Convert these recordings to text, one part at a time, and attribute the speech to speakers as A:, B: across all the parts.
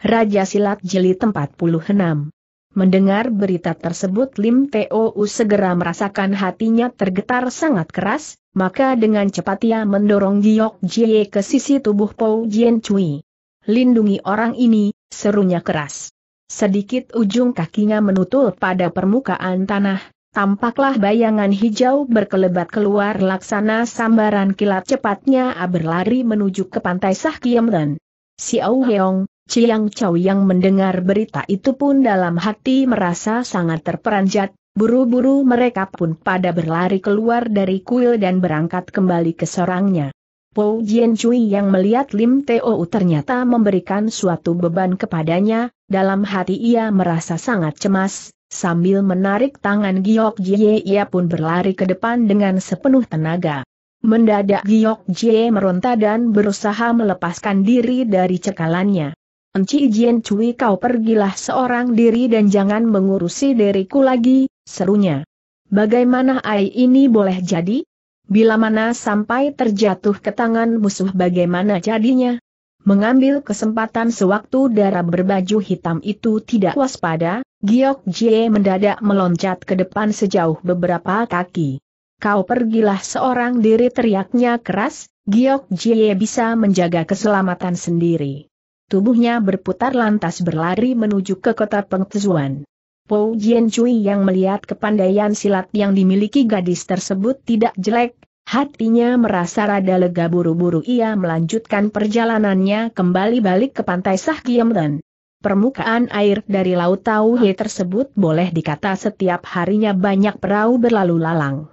A: Raja Silat Jeli 46. Mendengar berita tersebut Lim T.O.U. segera merasakan hatinya tergetar sangat keras, maka dengan cepat ia mendorong Giok Jie ke sisi tubuh Pou Jian Cui. Lindungi orang ini, serunya keras. Sedikit ujung kakinya menutul pada permukaan tanah, tampaklah bayangan hijau berkelebat keluar laksana sambaran kilat cepatnya berlari menuju ke pantai Sah Si Au Heong, Chiang Chow yang mendengar berita itu pun dalam hati merasa sangat terperanjat, buru-buru mereka pun pada berlari keluar dari kuil dan berangkat kembali ke sorangnya. Po Jian Cui yang melihat Lim Teo ternyata memberikan suatu beban kepadanya, dalam hati ia merasa sangat cemas, sambil menarik tangan Giok Jie ia pun berlari ke depan dengan sepenuh tenaga. Mendadak Giok Jie meronta dan berusaha melepaskan diri dari cekalannya. Enci Jian Cui kau pergilah seorang diri dan jangan mengurusi diriku lagi, serunya. Bagaimana ai ini boleh jadi? Bila mana sampai terjatuh ke tangan musuh bagaimana jadinya? Mengambil kesempatan sewaktu darah berbaju hitam itu tidak waspada, Giok Jie mendadak meloncat ke depan sejauh beberapa kaki. Kau pergilah seorang diri teriaknya keras, Giok Jie bisa menjaga keselamatan sendiri. Tubuhnya berputar lantas berlari menuju ke kota Pengtezuan. Po Jian Cui yang melihat kepandaian silat yang dimiliki gadis tersebut tidak jelek, hatinya merasa rada lega buru-buru ia melanjutkan perjalanannya kembali balik ke pantai Sah Kiemten. Permukaan air dari Laut Tauhe tersebut boleh dikata setiap harinya banyak perahu berlalu lalang.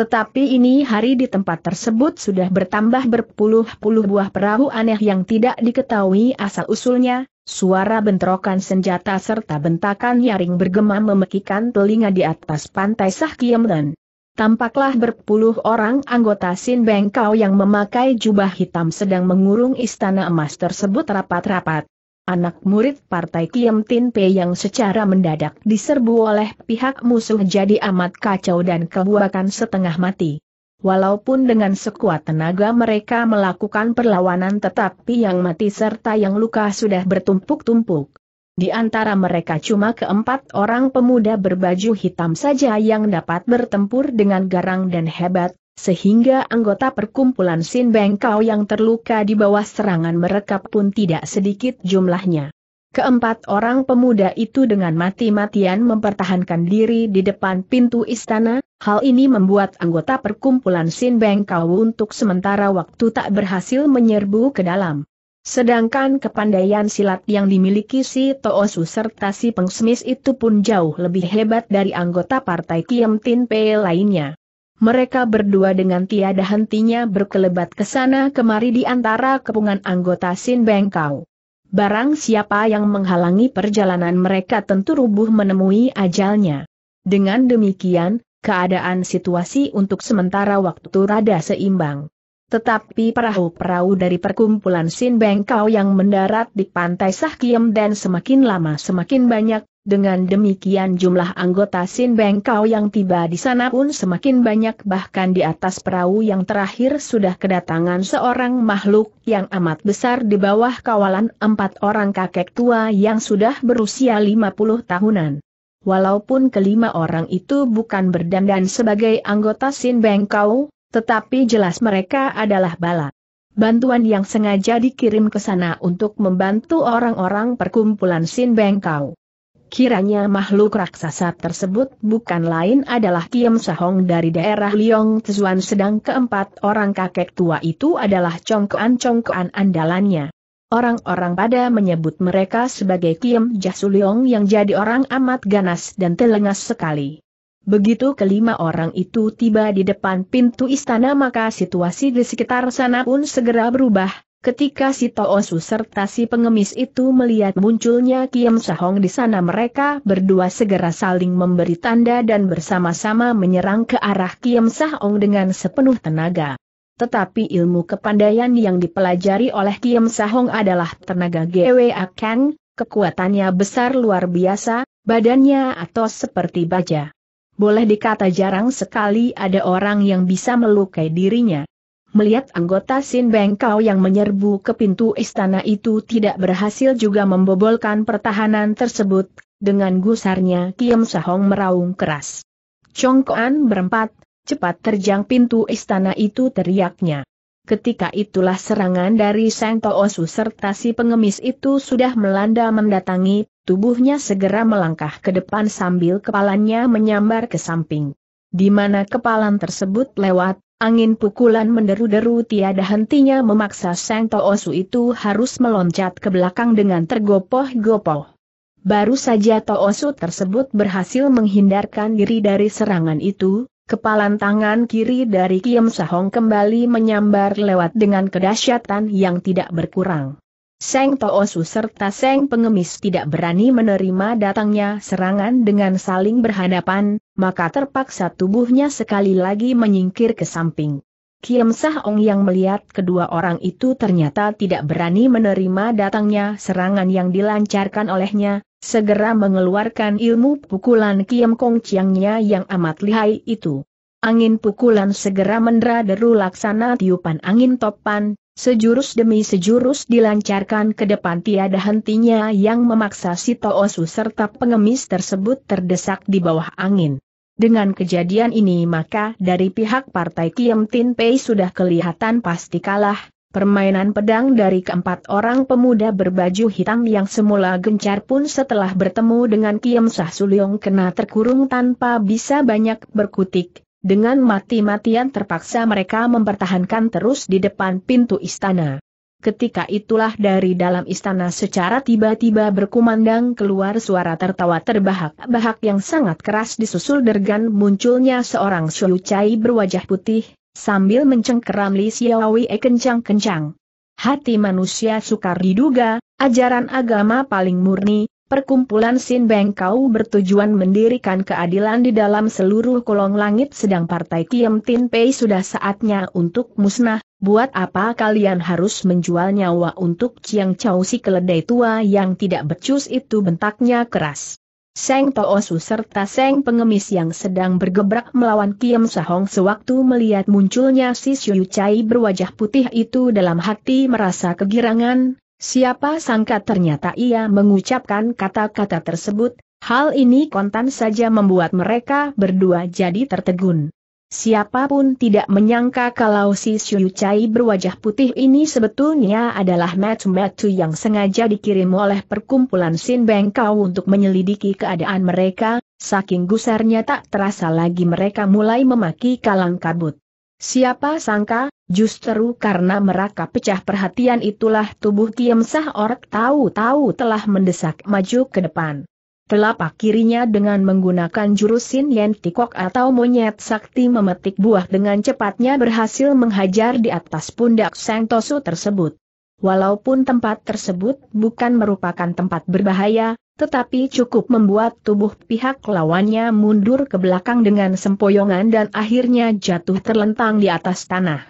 A: Tetapi ini hari di tempat tersebut sudah bertambah berpuluh-puluh buah perahu aneh yang tidak diketahui asal-usulnya, suara bentrokan senjata serta bentakan nyaring bergema memekikan telinga di atas pantai Sahkiemden. Tampaklah berpuluh orang anggota Sin Bengkau yang memakai jubah hitam sedang mengurung istana emas tersebut rapat-rapat anak murid partai Kiem Tin Pe yang secara mendadak diserbu oleh pihak musuh jadi amat kacau dan kebuakan setengah mati. Walaupun dengan sekuat tenaga mereka melakukan perlawanan tetapi yang mati serta yang luka sudah bertumpuk-tumpuk. Di antara mereka cuma keempat orang pemuda berbaju hitam saja yang dapat bertempur dengan garang dan hebat, sehingga anggota perkumpulan Sin Bengkau yang terluka di bawah serangan mereka pun tidak sedikit jumlahnya. Keempat orang pemuda itu dengan mati-matian mempertahankan diri di depan pintu istana, hal ini membuat anggota perkumpulan Sin Bengkau untuk sementara waktu tak berhasil menyerbu ke dalam. Sedangkan kepandaian silat yang dimiliki si Toosu serta si pengsmis itu pun jauh lebih hebat dari anggota partai Kiam Tin Pei lainnya mereka berdua dengan tiada hentinya berkelebat ke sana kemari di antara kepungan anggota Sin Bengkau. Barang siapa yang menghalangi perjalanan mereka tentu rubuh menemui ajalnya. Dengan demikian, keadaan situasi untuk sementara waktu rada seimbang. Tetapi perahu-perahu dari perkumpulan Sin Bengkau yang mendarat di pantai Sahkiem dan semakin lama semakin banyak, dengan demikian jumlah anggota Sin Bengkau yang tiba di sana pun semakin banyak bahkan di atas perahu yang terakhir sudah kedatangan seorang makhluk yang amat besar di bawah kawalan empat orang kakek tua yang sudah berusia 50 tahunan. Walaupun kelima orang itu bukan berdandan sebagai anggota Sin Bengkau, tetapi jelas mereka adalah bala. Bantuan yang sengaja dikirim ke sana untuk membantu orang-orang perkumpulan Sin Bengkau. Kiranya makhluk raksasa tersebut bukan lain adalah Kiam Sahong dari daerah Liong Tzuan sedang keempat orang kakek tua itu adalah congkoan-congkoan andalannya. Orang-orang pada menyebut mereka sebagai Kiam Liong yang jadi orang amat ganas dan telengas sekali. Begitu kelima orang itu tiba di depan pintu istana maka situasi di sekitar sana pun segera berubah, Ketika si Toosu serta si pengemis itu melihat munculnya Kiam Sahong di sana mereka berdua segera saling memberi tanda dan bersama-sama menyerang ke arah Kiam Sahong dengan sepenuh tenaga. Tetapi ilmu kepandaian yang dipelajari oleh Kiam Sahong adalah tenaga Gwe Kang, kekuatannya besar luar biasa, badannya atau seperti baja. Boleh dikata jarang sekali ada orang yang bisa melukai dirinya. Melihat anggota Sin Bengkau yang menyerbu ke pintu istana itu tidak berhasil juga membobolkan pertahanan tersebut, dengan gusarnya Kiem Sahong meraung keras. Congkoan berempat, cepat terjang pintu istana itu teriaknya. Ketika itulah serangan dari Sang Toosu serta si pengemis itu sudah melanda mendatangi, tubuhnya segera melangkah ke depan sambil kepalanya menyambar ke samping. Di mana kepalan tersebut lewat, angin pukulan menderu-deru tiada hentinya memaksa Sang Toosu itu harus meloncat ke belakang dengan tergopoh-gopoh. Baru saja Toosu tersebut berhasil menghindarkan diri dari serangan itu, Kepalan tangan kiri dari Kiem Sahong kembali menyambar lewat dengan kedahsyatan yang tidak berkurang. Seng Toosu serta Seng Pengemis tidak berani menerima datangnya serangan dengan saling berhadapan, maka terpaksa tubuhnya sekali lagi menyingkir ke samping. Kiem Sah Ong yang melihat kedua orang itu ternyata tidak berani menerima datangnya serangan yang dilancarkan olehnya, segera mengeluarkan ilmu pukulan Kiem Kong Chiangnya yang amat lihai itu. Angin pukulan segera mendera deru laksana tiupan angin topan, sejurus demi sejurus dilancarkan ke depan tiada hentinya yang memaksa si Toosu serta pengemis tersebut terdesak di bawah angin. Dengan kejadian ini maka dari pihak partai Kiem Tin Pei sudah kelihatan pasti kalah, permainan pedang dari keempat orang pemuda berbaju hitam yang semula gencar pun setelah bertemu dengan Kiem Sah Suliong kena terkurung tanpa bisa banyak berkutik, dengan mati-matian terpaksa mereka mempertahankan terus di depan pintu istana ketika itulah dari dalam istana secara tiba-tiba berkumandang keluar suara tertawa terbahak-bahak yang sangat keras disusul dergan munculnya seorang Xiu Cai berwajah putih, sambil mencengkeram Li Xiaowi kencang-kencang. Hati manusia sukar diduga, ajaran agama paling murni, Perkumpulan Sin Bengkau bertujuan mendirikan keadilan di dalam seluruh kolong langit sedang Partai Tiem Tin Pei sudah saatnya untuk musnah, Buat apa kalian harus menjual nyawa untuk Chiang Chau si keledai tua yang tidak becus itu bentaknya keras. Seng Toosu serta Seng pengemis yang sedang bergebrak melawan Kiam Sahong sewaktu melihat munculnya si Xiu Chai berwajah putih itu dalam hati merasa kegirangan, siapa sangka ternyata ia mengucapkan kata-kata tersebut, hal ini kontan saja membuat mereka berdua jadi tertegun. Siapapun tidak menyangka kalau si Xiu Chai berwajah putih ini sebetulnya adalah Matu Matu yang sengaja dikirim oleh perkumpulan Sin Bengkau untuk menyelidiki keadaan mereka, saking gusarnya tak terasa lagi mereka mulai memaki kalang kabut. Siapa sangka, justru karena mereka pecah perhatian itulah tubuh Kiam Sah Ork tahu-tahu telah mendesak maju ke depan. Telapak kirinya dengan menggunakan jurusin Sin Yen Tikok atau monyet sakti memetik buah dengan cepatnya berhasil menghajar di atas pundak Sang Tosu tersebut. Walaupun tempat tersebut bukan merupakan tempat berbahaya, tetapi cukup membuat tubuh pihak lawannya mundur ke belakang dengan sempoyongan dan akhirnya jatuh terlentang di atas tanah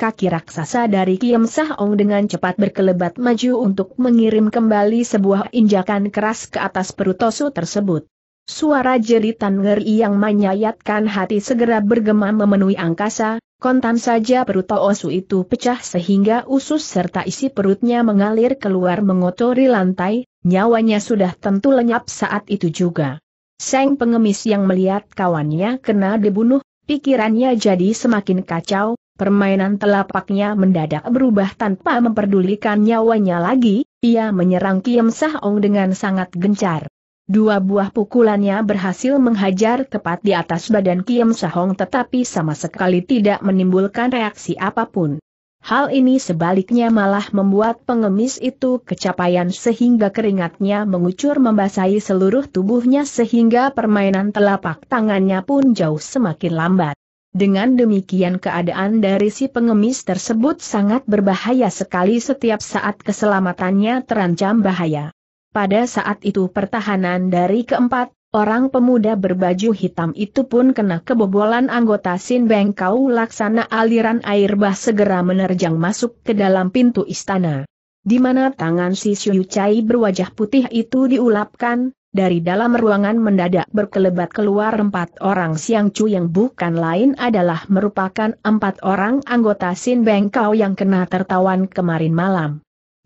A: kaki raksasa dari Kiem Sah Ong dengan cepat berkelebat maju untuk mengirim kembali sebuah injakan keras ke atas perut Tosu tersebut. Suara jeritan ngeri yang menyayatkan hati segera bergema memenuhi angkasa, kontan saja perut Tosu itu pecah sehingga usus serta isi perutnya mengalir keluar mengotori lantai, nyawanya sudah tentu lenyap saat itu juga. Seng pengemis yang melihat kawannya kena dibunuh, pikirannya jadi semakin kacau, Permainan telapaknya mendadak berubah tanpa memperdulikan nyawanya lagi, ia menyerang Kiem Sah Ong dengan sangat gencar. Dua buah pukulannya berhasil menghajar tepat di atas badan Kim Sahong tetapi sama sekali tidak menimbulkan reaksi apapun. Hal ini sebaliknya malah membuat pengemis itu kecapaian sehingga keringatnya mengucur membasahi seluruh tubuhnya sehingga permainan telapak tangannya pun jauh semakin lambat. Dengan demikian keadaan dari si pengemis tersebut sangat berbahaya sekali setiap saat keselamatannya terancam bahaya. Pada saat itu pertahanan dari keempat, orang pemuda berbaju hitam itu pun kena kebobolan anggota Sin Bengkau laksana aliran air bah segera menerjang masuk ke dalam pintu istana. Di mana tangan si Siu Chai berwajah putih itu diulapkan, dari dalam ruangan mendadak berkelebat keluar empat orang Siang Chu yang bukan lain adalah merupakan empat orang anggota Sin Beng Kau yang kena tertawan kemarin malam.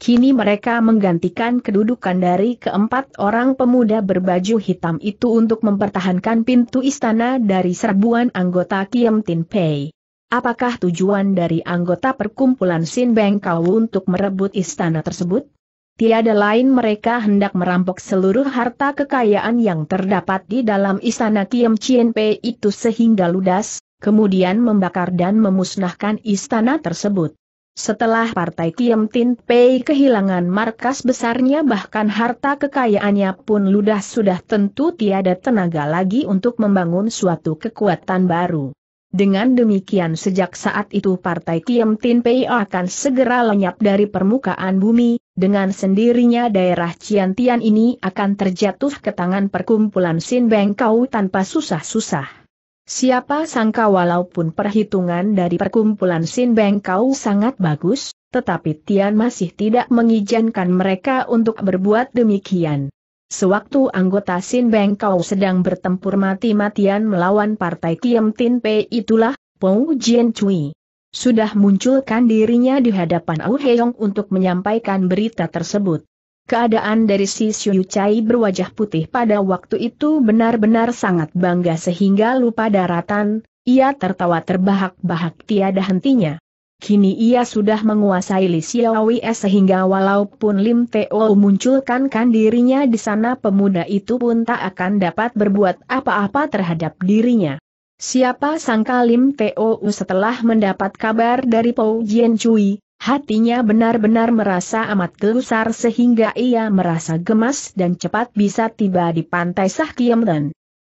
A: Kini mereka menggantikan kedudukan dari keempat orang pemuda berbaju hitam itu untuk mempertahankan pintu istana dari serbuan anggota Kiem Tin Pei. Apakah tujuan dari anggota perkumpulan Sin Beng Kau untuk merebut istana tersebut? Tiada lain mereka hendak merampok seluruh harta kekayaan yang terdapat di dalam istana Kiem Chien Pei itu sehingga ludas, kemudian membakar dan memusnahkan istana tersebut. Setelah partai Kiem Tin Pei kehilangan markas besarnya bahkan harta kekayaannya pun ludas sudah tentu tiada tenaga lagi untuk membangun suatu kekuatan baru. Dengan demikian sejak saat itu partai Kiem Tin Pei akan segera lenyap dari permukaan bumi, dengan sendirinya daerah Ciantian ini akan terjatuh ke tangan perkumpulan Sin Beng tanpa susah-susah. Siapa sangka walaupun perhitungan dari perkumpulan Sin Beng sangat bagus, tetapi Tian masih tidak mengizinkan mereka untuk berbuat demikian. Sewaktu anggota Sin Beng sedang bertempur mati-matian melawan partai Kiem Tin Pei itulah, Pou Jian Cui sudah munculkan dirinya di hadapan Au Heong untuk menyampaikan berita tersebut. Keadaan dari si Xiu Chai berwajah putih pada waktu itu benar-benar sangat bangga sehingga lupa daratan, ia tertawa terbahak-bahak tiada hentinya. Kini ia sudah menguasai Li Xiaowei sehingga walaupun Lim Teo munculkan kan dirinya di sana pemuda itu pun tak akan dapat berbuat apa-apa terhadap dirinya. Siapa sangka Lim Pou setelah mendapat kabar dari Pou Jian Cui, hatinya benar-benar merasa amat gelusar sehingga ia merasa gemas dan cepat bisa tiba di pantai Sah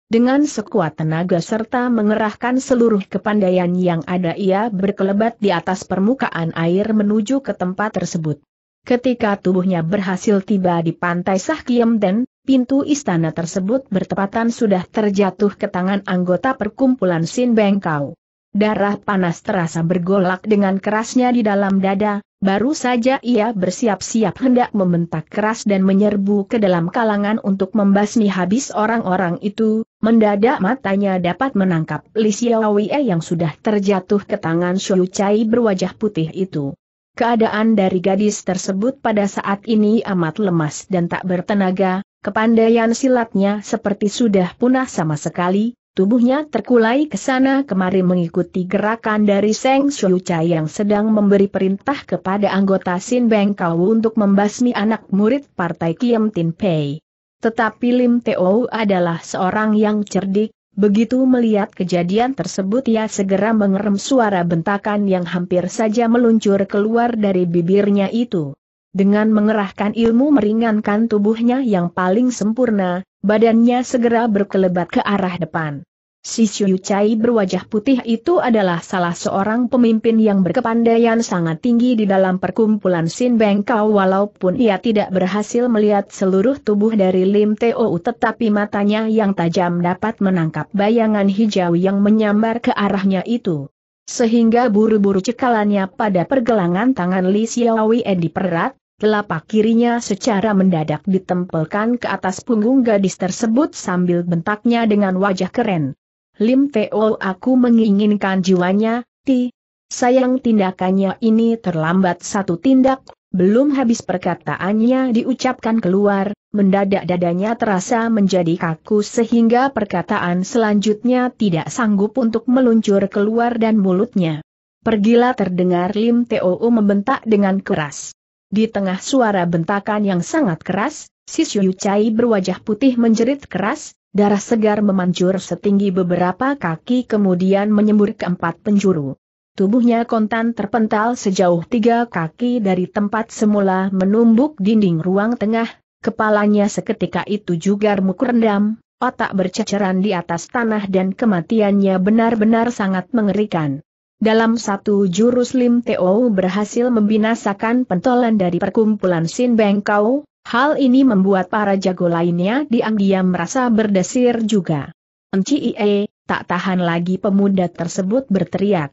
A: Dengan sekuat tenaga serta mengerahkan seluruh kepandaian yang ada ia berkelebat di atas permukaan air menuju ke tempat tersebut. Ketika tubuhnya berhasil tiba di pantai Sahkiemden, pintu istana tersebut bertepatan sudah terjatuh ke tangan anggota perkumpulan Sin Bengkau. Darah panas terasa bergolak dengan kerasnya di dalam dada, baru saja ia bersiap-siap hendak membentak keras dan menyerbu ke dalam kalangan untuk membasmi habis orang-orang itu, mendadak matanya dapat menangkap Li Xiaowei yang sudah terjatuh ke tangan Shou Chai berwajah putih itu. Keadaan dari gadis tersebut pada saat ini amat lemas dan tak bertenaga, kepandaian silatnya seperti sudah punah sama sekali, tubuhnya terkulai ke sana kemari mengikuti gerakan dari Seng Chai yang sedang memberi perintah kepada anggota Sin Beng Kau untuk membasmi anak murid partai Kiem Tin Pei. Tetapi Lim Teo adalah seorang yang cerdik, Begitu melihat kejadian tersebut ia segera mengerem suara bentakan yang hampir saja meluncur keluar dari bibirnya itu. Dengan mengerahkan ilmu meringankan tubuhnya yang paling sempurna, badannya segera berkelebat ke arah depan. Si Xiu Chai berwajah putih itu adalah salah seorang pemimpin yang berkepandaian sangat tinggi di dalam perkumpulan Sin Bengkau walaupun ia tidak berhasil melihat seluruh tubuh dari Lim Teo tetapi matanya yang tajam dapat menangkap bayangan hijau yang menyambar ke arahnya itu. Sehingga buru-buru cekalannya pada pergelangan tangan Li Xiaowie diperat, Telapak kirinya secara mendadak ditempelkan ke atas punggung gadis tersebut sambil bentaknya dengan wajah keren. Lim Teo aku menginginkan jiwanya, ti. Sayang tindakannya ini terlambat satu tindak, belum habis perkataannya diucapkan keluar, mendadak dadanya terasa menjadi kaku sehingga perkataan selanjutnya tidak sanggup untuk meluncur keluar dan mulutnya. Pergilah terdengar Lim Teo membentak dengan keras. Di tengah suara bentakan yang sangat keras, si Shuyu berwajah putih menjerit keras, Darah segar memancur setinggi beberapa kaki kemudian menyembur ke empat penjuru. Tubuhnya kontan terpental sejauh tiga kaki dari tempat semula menumbuk dinding ruang tengah, kepalanya seketika itu juga remuk rendam, otak berceceran di atas tanah dan kematiannya benar-benar sangat mengerikan. Dalam satu jurus Lim Teo berhasil membinasakan pentolan dari perkumpulan Sin Bengkau, Hal ini membuat para jago lainnya diam-diam merasa berdesir juga. Enciie, tak tahan lagi pemuda tersebut berteriak.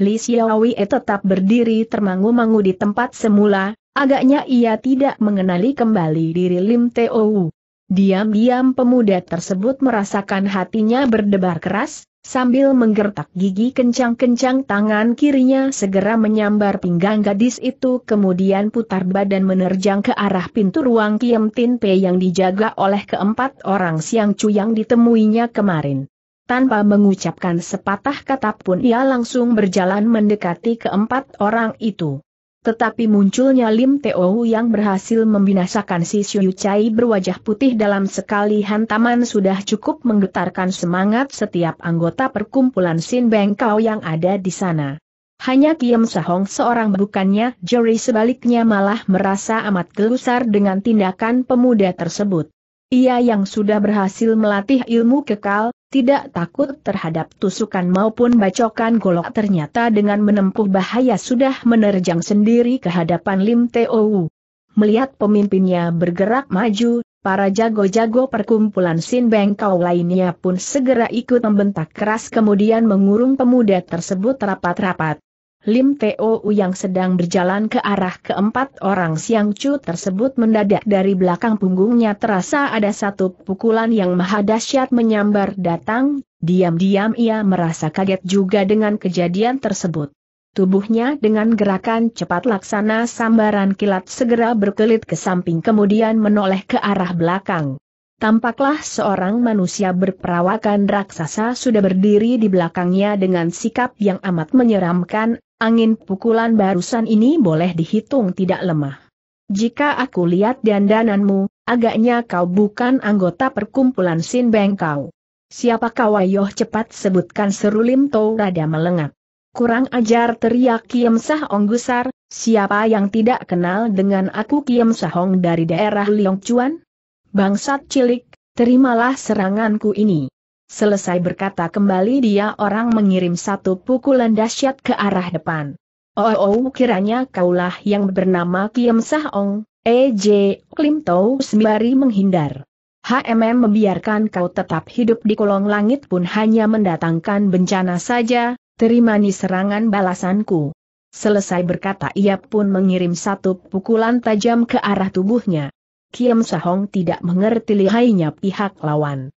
A: Li Xiaowei tetap berdiri termangu-mangu di tempat semula, agaknya ia tidak mengenali kembali diri Lim Teowu. Diam-diam pemuda tersebut merasakan hatinya berdebar keras, sambil menggertak gigi kencang-kencang tangan kirinya segera menyambar pinggang gadis itu kemudian putar badan menerjang ke arah pintu ruang Kiem Tin Pe yang dijaga oleh keempat orang siang cu yang ditemuinya kemarin. Tanpa mengucapkan sepatah kata pun ia langsung berjalan mendekati keempat orang itu. Tetapi munculnya Lim Teo yang berhasil membinasakan si Xiu Chai berwajah putih dalam sekali hantaman sudah cukup menggetarkan semangat setiap anggota perkumpulan Sin Beng Kau yang ada di sana. Hanya Kiam Sahong seorang bukannya Jerry sebaliknya malah merasa amat gelusar dengan tindakan pemuda tersebut. Ia yang sudah berhasil melatih ilmu kekal, tidak takut terhadap tusukan maupun bacokan golok ternyata dengan menempuh bahaya sudah menerjang sendiri ke hadapan Lim Teo. Melihat pemimpinnya bergerak maju, para jago-jago perkumpulan Sin Bengkau lainnya pun segera ikut membentak keras kemudian mengurung pemuda tersebut rapat-rapat. Lim Teo yang sedang berjalan ke arah keempat orang Siang Chu tersebut mendadak dari belakang punggungnya terasa ada satu pukulan yang maha dahsyat menyambar datang, diam-diam ia merasa kaget juga dengan kejadian tersebut. Tubuhnya dengan gerakan cepat laksana sambaran kilat segera berkelit ke samping kemudian menoleh ke arah belakang. Tampaklah seorang manusia berperawakan raksasa sudah berdiri di belakangnya dengan sikap yang amat menyeramkan, Angin pukulan barusan ini boleh dihitung tidak lemah. Jika aku lihat dandananmu, agaknya kau bukan anggota perkumpulan Sin Bengkau. Siapa kau ayoh cepat sebutkan serulim tau rada melengat. Kurang ajar teriak Kiem Sah Gusar, siapa yang tidak kenal dengan aku Kiem Sahong dari daerah Liong Chuan? Bangsat cilik, terimalah seranganku ini. Selesai berkata kembali dia orang mengirim satu pukulan dahsyat ke arah depan. Oh, oh, oh kiranya kaulah yang bernama Kiem Sah Ong, E.J. Klim Tau sembari menghindar. HMM membiarkan kau tetap hidup di kolong langit pun hanya mendatangkan bencana saja, Terima terimani serangan balasanku. Selesai berkata ia pun mengirim satu pukulan tajam ke arah tubuhnya. Kiem Sahong tidak mengerti lihainya pihak lawan.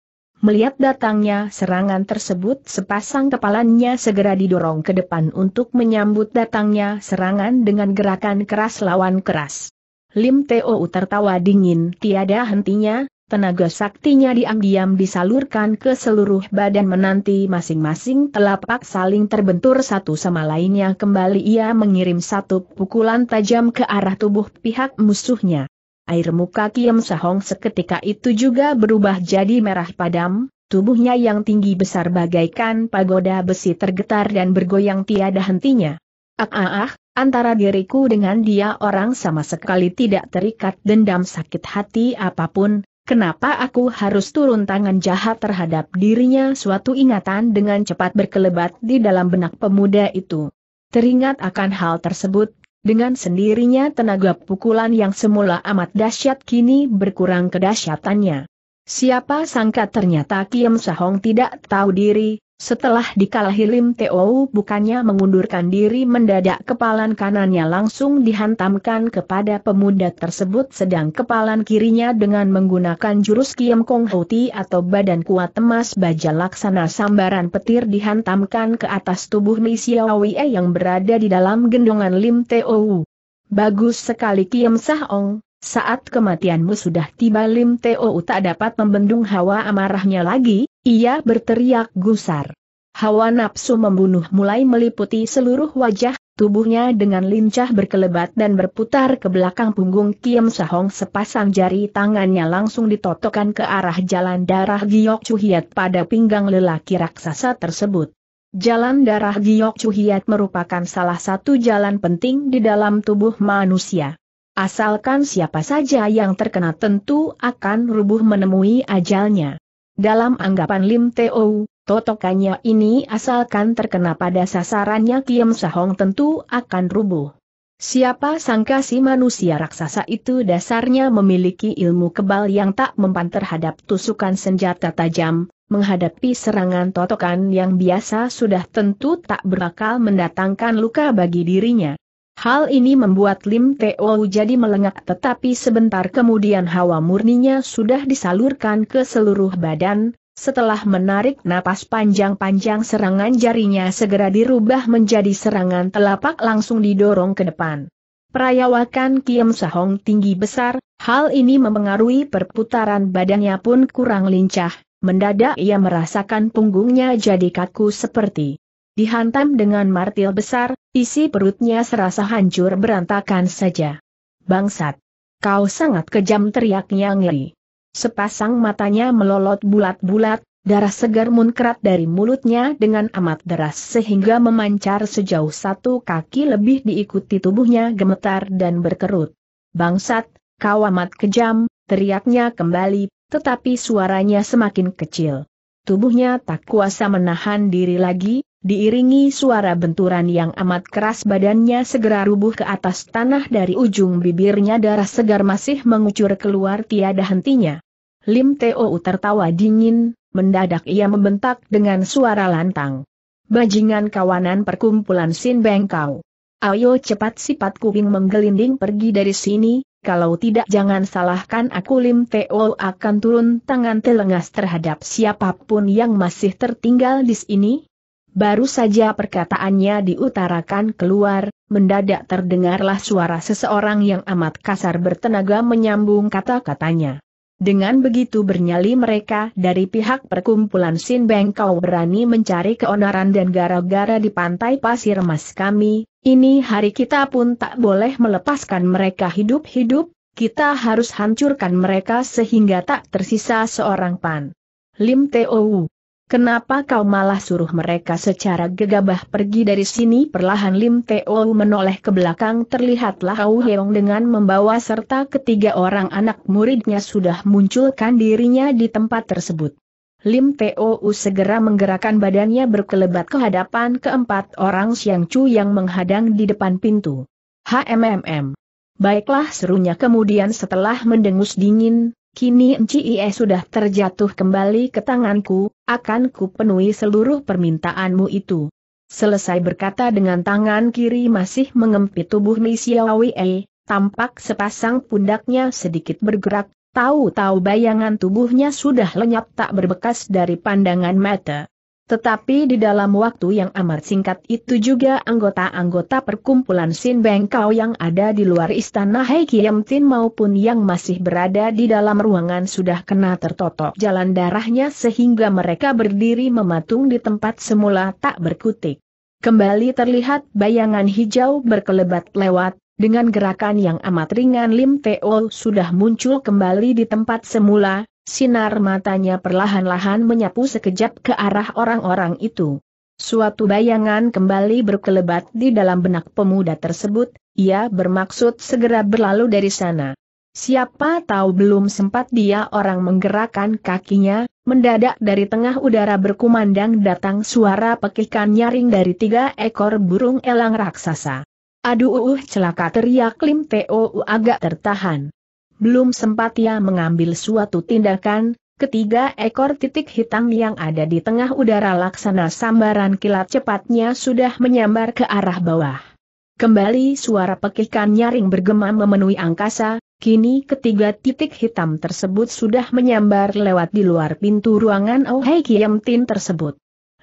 A: Melihat datangnya serangan tersebut sepasang kepalanya segera didorong ke depan untuk menyambut datangnya serangan dengan gerakan keras lawan keras. Lim Teo tertawa dingin tiada hentinya, tenaga saktinya diam-diam disalurkan ke seluruh badan menanti masing-masing telapak saling terbentur satu sama lainnya kembali ia mengirim satu pukulan tajam ke arah tubuh pihak musuhnya. Air muka Kiem Sahong seketika itu juga berubah jadi merah padam, tubuhnya yang tinggi besar bagaikan pagoda besi tergetar dan bergoyang tiada hentinya. Ah ah ah, antara diriku dengan dia orang sama sekali tidak terikat dendam sakit hati apapun, Kenapa aku harus turun tangan jahat terhadap dirinya suatu ingatan dengan cepat berkelebat di dalam benak pemuda itu. Teringat akan hal tersebut, dengan sendirinya tenaga pukulan yang semula amat dahsyat kini berkurang kedahsyatannya. Siapa sangka ternyata Kiem Sahong tidak tahu diri, setelah dikalahi Lim Teo bukannya mengundurkan diri mendadak kepalan kanannya langsung dihantamkan kepada pemuda tersebut sedang kepalan kirinya dengan menggunakan jurus Kiam Kong Houti atau badan kuat emas baja laksana sambaran petir dihantamkan ke atas tubuh Ni Xiaowei yang berada di dalam gendongan Lim Teo. Bagus sekali Kiam Saong. saat kematianmu sudah tiba Lim Teo tak dapat membendung hawa amarahnya lagi, ia berteriak gusar. Hawa nafsu membunuh mulai meliputi seluruh wajah, tubuhnya dengan lincah berkelebat dan berputar ke belakang punggung Kiem Sahong sepasang jari tangannya langsung ditotokkan ke arah jalan darah Giok Chuhiat pada pinggang lelaki raksasa tersebut. Jalan darah Giok Chuhiat merupakan salah satu jalan penting di dalam tubuh manusia. Asalkan siapa saja yang terkena tentu akan rubuh menemui ajalnya. Dalam anggapan Lim Teo, totokannya ini asalkan terkena pada sasarannya Kiem Sahong tentu akan rubuh. Siapa sangka si manusia raksasa itu dasarnya memiliki ilmu kebal yang tak mempan terhadap tusukan senjata tajam, menghadapi serangan totokan yang biasa sudah tentu tak berakal mendatangkan luka bagi dirinya. Hal ini membuat Lim Teo jadi melengak tetapi sebentar kemudian hawa murninya sudah disalurkan ke seluruh badan, setelah menarik napas panjang-panjang serangan jarinya segera dirubah menjadi serangan telapak langsung didorong ke depan. Perayawakan Kiem Sahong tinggi besar, hal ini mempengaruhi perputaran badannya pun kurang lincah, mendadak ia merasakan punggungnya jadi kaku seperti Dihantam dengan martil besar, isi perutnya serasa hancur berantakan saja. Bangsat! Kau sangat kejam teriaknya ngeri. Sepasang matanya melolot bulat-bulat, darah segar munkrat dari mulutnya dengan amat deras sehingga memancar sejauh satu kaki lebih diikuti tubuhnya gemetar dan berkerut. Bangsat, kau amat kejam, teriaknya kembali, tetapi suaranya semakin kecil. Tubuhnya tak kuasa menahan diri lagi, diiringi suara benturan yang amat keras badannya segera rubuh ke atas tanah dari ujung bibirnya darah segar masih mengucur keluar tiada hentinya. Lim Teo tertawa dingin, mendadak ia membentak dengan suara lantang. Bajingan kawanan perkumpulan Sin Bengkau. Ayo cepat sifat kuping menggelinding pergi dari sini, kalau tidak jangan salahkan aku Lim Teo akan turun tangan telengas terhadap siapapun yang masih tertinggal di sini, Baru saja perkataannya diutarakan keluar, mendadak terdengarlah suara seseorang yang amat kasar bertenaga menyambung kata-katanya. Dengan begitu bernyali mereka dari pihak perkumpulan Sin Bengkau berani mencari keonaran dan gara-gara di pantai pasir emas kami, ini hari kita pun tak boleh melepaskan mereka hidup-hidup, kita harus hancurkan mereka sehingga tak tersisa seorang pan. Lim Teo Kenapa kau malah suruh mereka secara gegabah pergi dari sini? Perlahan Lim Teo menoleh ke belakang terlihatlah Hau Heong dengan membawa serta ketiga orang anak muridnya sudah munculkan dirinya di tempat tersebut. Lim Teo segera menggerakkan badannya berkelebat ke hadapan keempat orang Siang Chu yang menghadang di depan pintu. HMMM. Baiklah serunya kemudian setelah mendengus dingin, Kini NCIE sudah terjatuh kembali ke tanganku, akan ku penuhi seluruh permintaanmu itu. Selesai berkata dengan tangan kiri masih mengempit tubuh Li Xiaowie, tampak sepasang pundaknya sedikit bergerak, tahu-tahu bayangan tubuhnya sudah lenyap tak berbekas dari pandangan mata. Tetapi di dalam waktu yang amat singkat itu juga anggota-anggota perkumpulan Sin Bengkau yang ada di luar istana Hei Kiem Tin maupun yang masih berada di dalam ruangan sudah kena tertotok jalan darahnya sehingga mereka berdiri mematung di tempat semula tak berkutik. Kembali terlihat bayangan hijau berkelebat lewat, dengan gerakan yang amat ringan Lim Teo sudah muncul kembali di tempat semula, Sinar matanya perlahan-lahan menyapu sekejap ke arah orang-orang itu. Suatu bayangan kembali berkelebat di dalam benak pemuda tersebut, ia bermaksud segera berlalu dari sana. Siapa tahu belum sempat dia orang menggerakkan kakinya, mendadak dari tengah udara berkumandang datang suara pekikan nyaring dari tiga ekor burung elang raksasa. Aduh uh, celaka teriak Lim Teo agak tertahan. Belum sempat ia mengambil suatu tindakan, Ketiga ekor titik hitam yang ada di tengah udara laksana sambaran kilat cepatnya sudah menyambar ke arah bawah. Kembali suara pekikan nyaring bergema memenuhi angkasa, kini ketiga titik hitam tersebut sudah menyambar lewat di luar pintu ruangan Oh Hei Tin tersebut.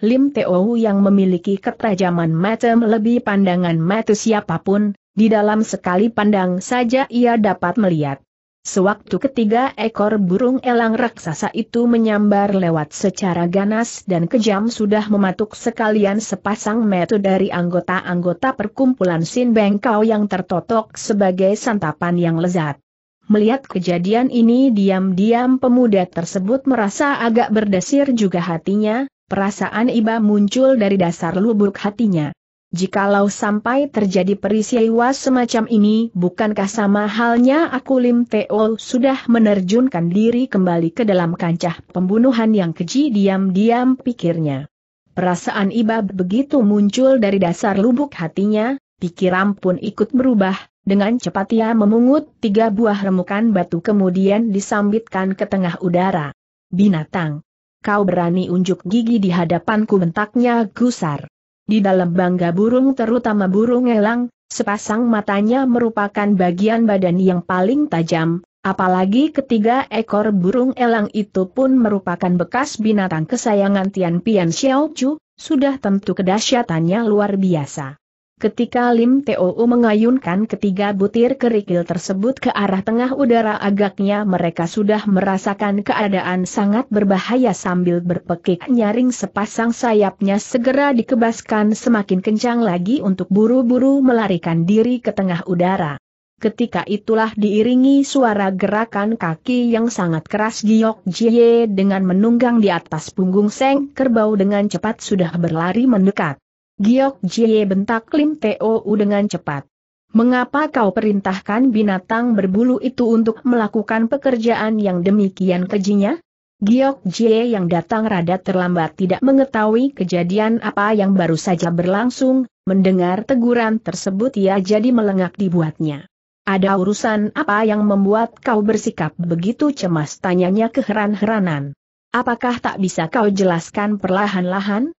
A: Lim Teo yang memiliki ketajaman mata lebih pandangan mata siapapun, di dalam sekali pandang saja ia dapat melihat Sewaktu ketiga ekor burung elang raksasa itu menyambar lewat secara ganas dan kejam sudah mematuk sekalian sepasang metu dari anggota-anggota perkumpulan Sin Bengkau yang tertotok sebagai santapan yang lezat. Melihat kejadian ini diam-diam pemuda tersebut merasa agak berdesir juga hatinya, perasaan iba muncul dari dasar lubuk hatinya. Jikalau sampai terjadi perisiwa semacam ini, bukankah sama halnya aku Lim Teo sudah menerjunkan diri kembali ke dalam kancah pembunuhan yang keji diam-diam pikirnya. Perasaan iba begitu muncul dari dasar lubuk hatinya, pikiran pun ikut berubah, dengan cepat ia memungut tiga buah remukan batu kemudian disambitkan ke tengah udara. Binatang! Kau berani unjuk gigi di hadapanku bentaknya gusar. Di dalam bangga burung terutama burung elang, sepasang matanya merupakan bagian badan yang paling tajam, apalagi ketiga ekor burung elang itu pun merupakan bekas binatang kesayangan Tian Pian Xiao Chu, sudah tentu kedahsyatannya luar biasa. Ketika Lim T.O.U mengayunkan ketiga butir kerikil tersebut ke arah tengah udara agaknya mereka sudah merasakan keadaan sangat berbahaya sambil berpekik nyaring sepasang sayapnya segera dikebaskan semakin kencang lagi untuk buru-buru melarikan diri ke tengah udara. Ketika itulah diiringi suara gerakan kaki yang sangat keras Giok Jie dengan menunggang di atas punggung Seng Kerbau dengan cepat sudah berlari mendekat. Giok Jie bentak Lim Teo dengan cepat. Mengapa kau perintahkan binatang berbulu itu untuk melakukan pekerjaan yang demikian kejinya? Giok Jie yang datang rada terlambat tidak mengetahui kejadian apa yang baru saja berlangsung, mendengar teguran tersebut ia jadi melengak dibuatnya. Ada urusan apa yang membuat kau bersikap begitu cemas tanyanya keheran-heranan. Apakah tak bisa kau jelaskan perlahan-lahan?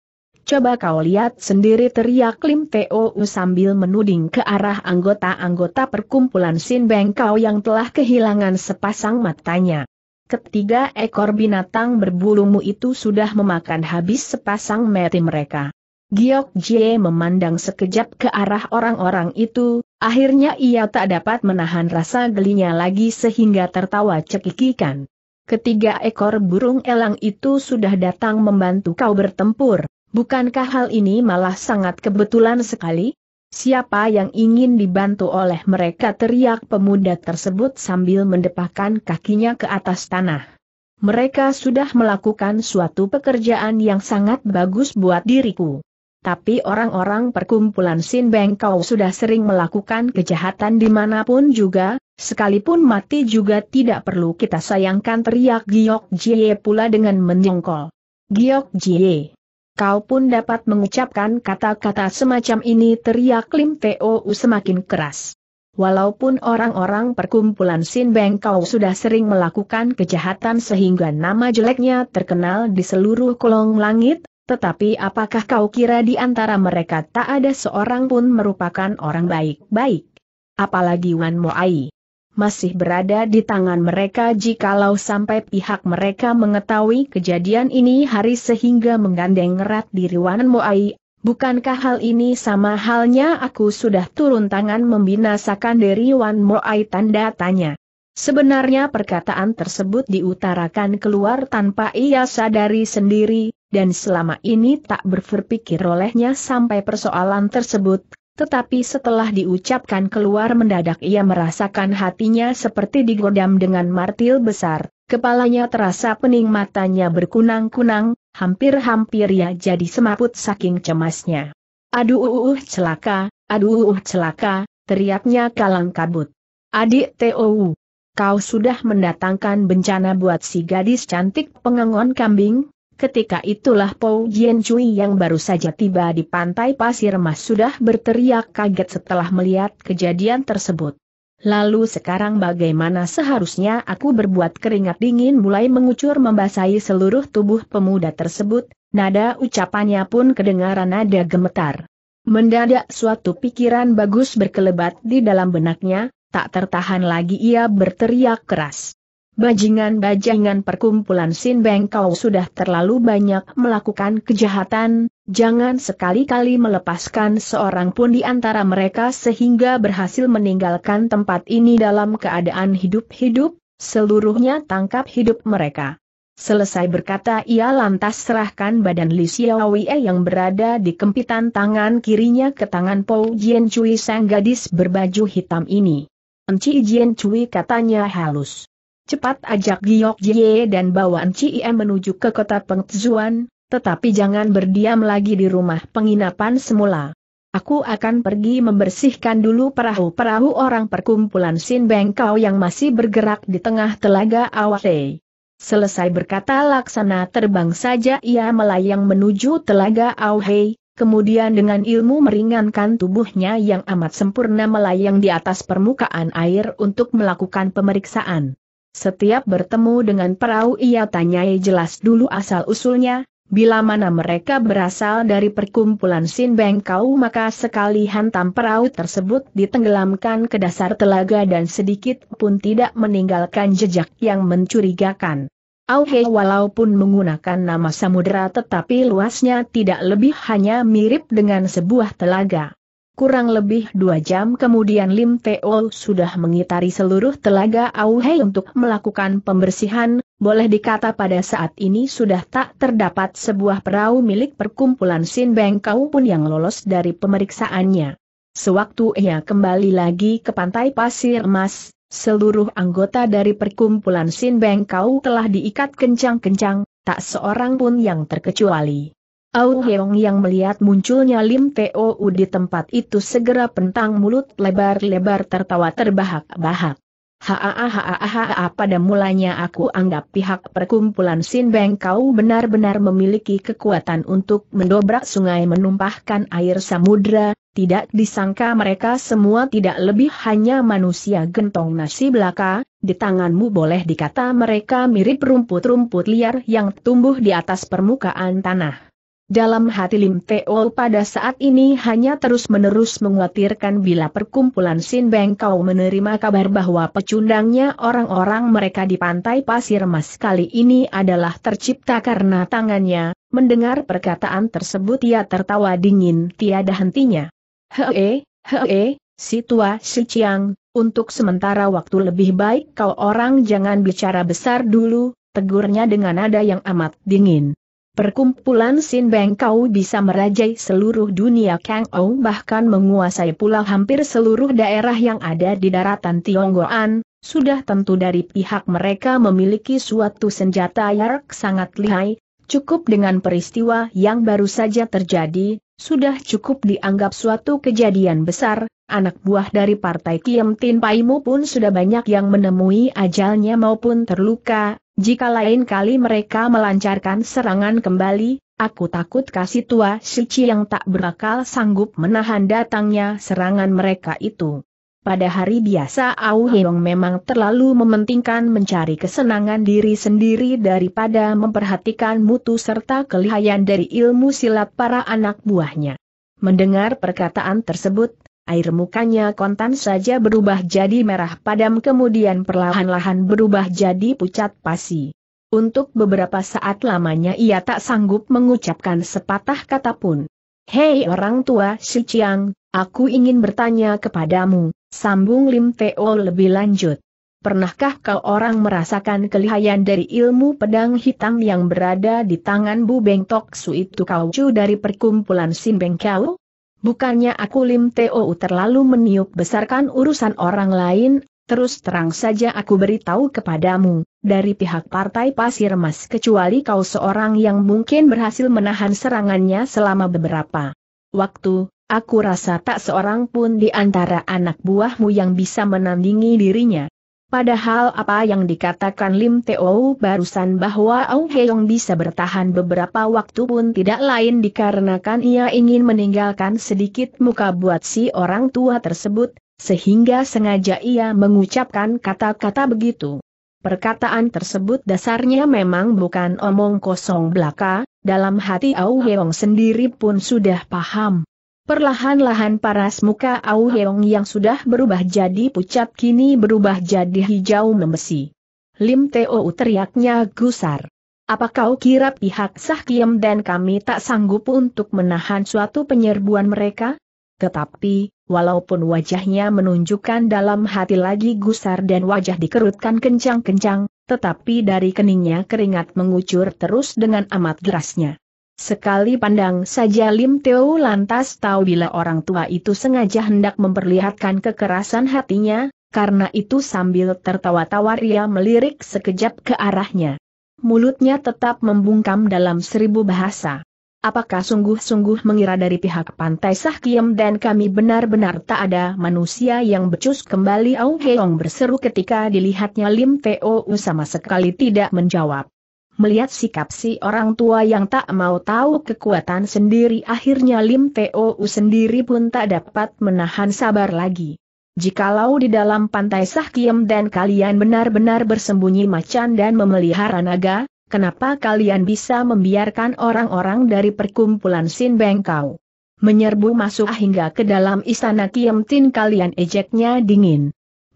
A: Coba kau lihat sendiri teriak Lim Teo sambil menuding ke arah anggota-anggota perkumpulan Sin Beng Kau yang telah kehilangan sepasang matanya. Ketiga ekor binatang berbulumu itu sudah memakan habis sepasang mati mereka. Giok Jie memandang sekejap ke arah orang-orang itu, akhirnya ia tak dapat menahan rasa gelinya lagi sehingga tertawa cekikikan. Ketiga ekor burung elang itu sudah datang membantu kau bertempur. Bukankah hal ini malah sangat kebetulan sekali? Siapa yang ingin dibantu oleh mereka teriak pemuda tersebut sambil mendepahkan kakinya ke atas tanah. Mereka sudah melakukan suatu pekerjaan yang sangat bagus buat diriku. Tapi orang-orang perkumpulan Sin Bengkau sudah sering melakukan kejahatan dimanapun juga, sekalipun mati juga tidak perlu kita sayangkan teriak Giok Jie pula dengan menyongkol. Giok Jie kau pun dapat mengucapkan kata-kata semacam ini teriak Lim Teo semakin keras. Walaupun orang-orang perkumpulan Sin Beng kau sudah sering melakukan kejahatan sehingga nama jeleknya terkenal di seluruh kolong langit, tetapi apakah kau kira di antara mereka tak ada seorang pun merupakan orang baik-baik? Apalagi Wan Moai masih berada di tangan mereka jikalau sampai pihak mereka mengetahui kejadian ini hari sehingga menggandeng erat diri Wanan Moai. Bukankah hal ini sama halnya aku sudah turun tangan membinasakan dari Wan Moai tanda tanya. Sebenarnya perkataan tersebut diutarakan keluar tanpa ia sadari sendiri, dan selama ini tak berpikir olehnya sampai persoalan tersebut, tetapi setelah diucapkan keluar mendadak ia merasakan hatinya seperti digodam dengan martil besar, kepalanya terasa pening matanya berkunang-kunang, hampir-hampir ia jadi semaput saking cemasnya. Aduh uh, uh celaka, aduh uh, uh, celaka, teriaknya kalang kabut. Adik TOU, kau sudah mendatangkan bencana buat si gadis cantik pengangon kambing? Ketika itulah Pou Jian Cui yang baru saja tiba di pantai pasir emas sudah berteriak kaget setelah melihat kejadian tersebut. Lalu sekarang bagaimana seharusnya aku berbuat keringat dingin mulai mengucur membasahi seluruh tubuh pemuda tersebut, nada ucapannya pun kedengaran nada gemetar. Mendadak suatu pikiran bagus berkelebat di dalam benaknya, tak tertahan lagi ia berteriak keras. Bajingan-bajingan perkumpulan Sin Beng kau sudah terlalu banyak melakukan kejahatan, jangan sekali-kali melepaskan seorang pun di antara mereka sehingga berhasil meninggalkan tempat ini dalam keadaan hidup-hidup, seluruhnya tangkap hidup mereka. Selesai berkata ia lantas serahkan badan Li Xiaowie yang berada di kempitan tangan kirinya ke tangan Pou Jian Cui sang gadis berbaju hitam ini. Enci Jian Cui katanya halus. Cepat ajak Giok Jie dan bawa Cien menuju ke kota Pengtzuan, tetapi jangan berdiam lagi di rumah penginapan semula. Aku akan pergi membersihkan dulu perahu-perahu orang perkumpulan Sin Bengkau yang masih bergerak di tengah telaga Awase. Selesai berkata laksana terbang saja ia melayang menuju telaga Auhei, kemudian dengan ilmu meringankan tubuhnya yang amat sempurna melayang di atas permukaan air untuk melakukan pemeriksaan. Setiap bertemu dengan perahu ia tanyai jelas dulu asal-usulnya, bila mana mereka berasal dari perkumpulan Sin Bengkau maka sekali hantam perahu tersebut ditenggelamkan ke dasar telaga dan sedikit pun tidak meninggalkan jejak yang mencurigakan. Auhe walaupun menggunakan nama samudera tetapi luasnya tidak lebih hanya mirip dengan sebuah telaga. Kurang lebih dua jam kemudian Lim Teo sudah mengitari seluruh telaga Auhei untuk melakukan pembersihan, boleh dikata pada saat ini sudah tak terdapat sebuah perahu milik perkumpulan Sin Beng Kau pun yang lolos dari pemeriksaannya. Sewaktu ia kembali lagi ke pantai Pasir Emas, seluruh anggota dari perkumpulan Sin Beng Kau telah diikat kencang-kencang, tak seorang pun yang terkecuali. Au Heong yang melihat munculnya Lim U di tempat itu segera pentang mulut lebar-lebar tertawa terbahak-bahak. haa. pada mulanya aku anggap pihak perkumpulan Sin Beng kau benar-benar memiliki kekuatan untuk mendobrak sungai menumpahkan air samudra, tidak disangka mereka semua tidak lebih hanya manusia gentong nasi belaka, di tanganmu boleh dikata mereka mirip rumput-rumput liar yang tumbuh di atas permukaan tanah. Dalam hati Lim Teo pada saat ini hanya terus-menerus mengkhawatirkan bila perkumpulan Sin Bengkau menerima kabar bahwa pecundangnya orang-orang mereka di pantai pasir emas kali ini adalah tercipta karena tangannya, mendengar perkataan tersebut ia tertawa dingin tiada hentinya. Hee, hee, si tua si Chiang, untuk sementara waktu lebih baik kau orang jangan bicara besar dulu, tegurnya dengan nada yang amat dingin. Perkumpulan Sin Beng bisa merajai seluruh dunia Kang Ou bahkan menguasai pula hampir seluruh daerah yang ada di daratan Tionggoan, sudah tentu dari pihak mereka memiliki suatu senjata yang sangat lihai, cukup dengan peristiwa yang baru saja terjadi, sudah cukup dianggap suatu kejadian besar, anak buah dari partai Kiem Tin Paimu pun sudah banyak yang menemui ajalnya maupun terluka, jika lain kali mereka melancarkan serangan kembali, aku takut kasih tua Shichi yang tak berakal sanggup menahan datangnya serangan mereka itu. Pada hari biasa Au Heong memang terlalu mementingkan mencari kesenangan diri sendiri daripada memperhatikan mutu serta kelihayan dari ilmu silat para anak buahnya. Mendengar perkataan tersebut, Air mukanya kontan saja berubah jadi merah padam kemudian perlahan-lahan berubah jadi pucat pasi. Untuk beberapa saat lamanya ia tak sanggup mengucapkan sepatah kata pun. Hei orang tua si Chiang, aku ingin bertanya kepadamu, sambung Lim Teo lebih lanjut. Pernahkah kau orang merasakan kelihayan dari ilmu pedang hitam yang berada di tangan Bu Beng Tok Su itu kau cu dari perkumpulan Sin Beng Kau? Bukannya aku Lim Teo terlalu meniup besarkan urusan orang lain, terus terang saja aku beritahu kepadamu, dari pihak Partai Pasir Mas kecuali kau seorang yang mungkin berhasil menahan serangannya selama beberapa waktu, aku rasa tak seorang pun di antara anak buahmu yang bisa menandingi dirinya. Padahal apa yang dikatakan Lim Teo barusan bahwa Au Heong bisa bertahan beberapa waktu pun tidak lain dikarenakan ia ingin meninggalkan sedikit muka buat si orang tua tersebut, sehingga sengaja ia mengucapkan kata-kata begitu. Perkataan tersebut dasarnya memang bukan omong kosong belaka, dalam hati Au Heong sendiri pun sudah paham. Perlahan-lahan paras muka Au Heong yang sudah berubah jadi pucat kini berubah jadi hijau membesi. Lim Teo teriaknya gusar. Apa kau kira pihak Sah Kiem dan kami tak sanggup untuk menahan suatu penyerbuan mereka? Tetapi, walaupun wajahnya menunjukkan dalam hati lagi gusar dan wajah dikerutkan kencang-kencang, tetapi dari keningnya keringat mengucur terus dengan amat derasnya. Sekali pandang saja Lim Teo lantas tahu bila orang tua itu sengaja hendak memperlihatkan kekerasan hatinya, karena itu sambil tertawa-tawa ia melirik sekejap ke arahnya. Mulutnya tetap membungkam dalam seribu bahasa. Apakah sungguh-sungguh mengira dari pihak pantai sah Sahkiem dan kami benar-benar tak ada manusia yang becus kembali Au Heong berseru ketika dilihatnya Lim Teo sama sekali tidak menjawab. Melihat sikap si orang tua yang tak mau tahu kekuatan sendiri akhirnya Lim Teo sendiri pun tak dapat menahan sabar lagi. Jikalau di dalam pantai Sahkiem dan kalian benar-benar bersembunyi macan dan memelihara naga, kenapa kalian bisa membiarkan orang-orang dari perkumpulan Sin Bengkau menyerbu masuk hingga ke dalam istana Kiem Tin kalian ejeknya dingin.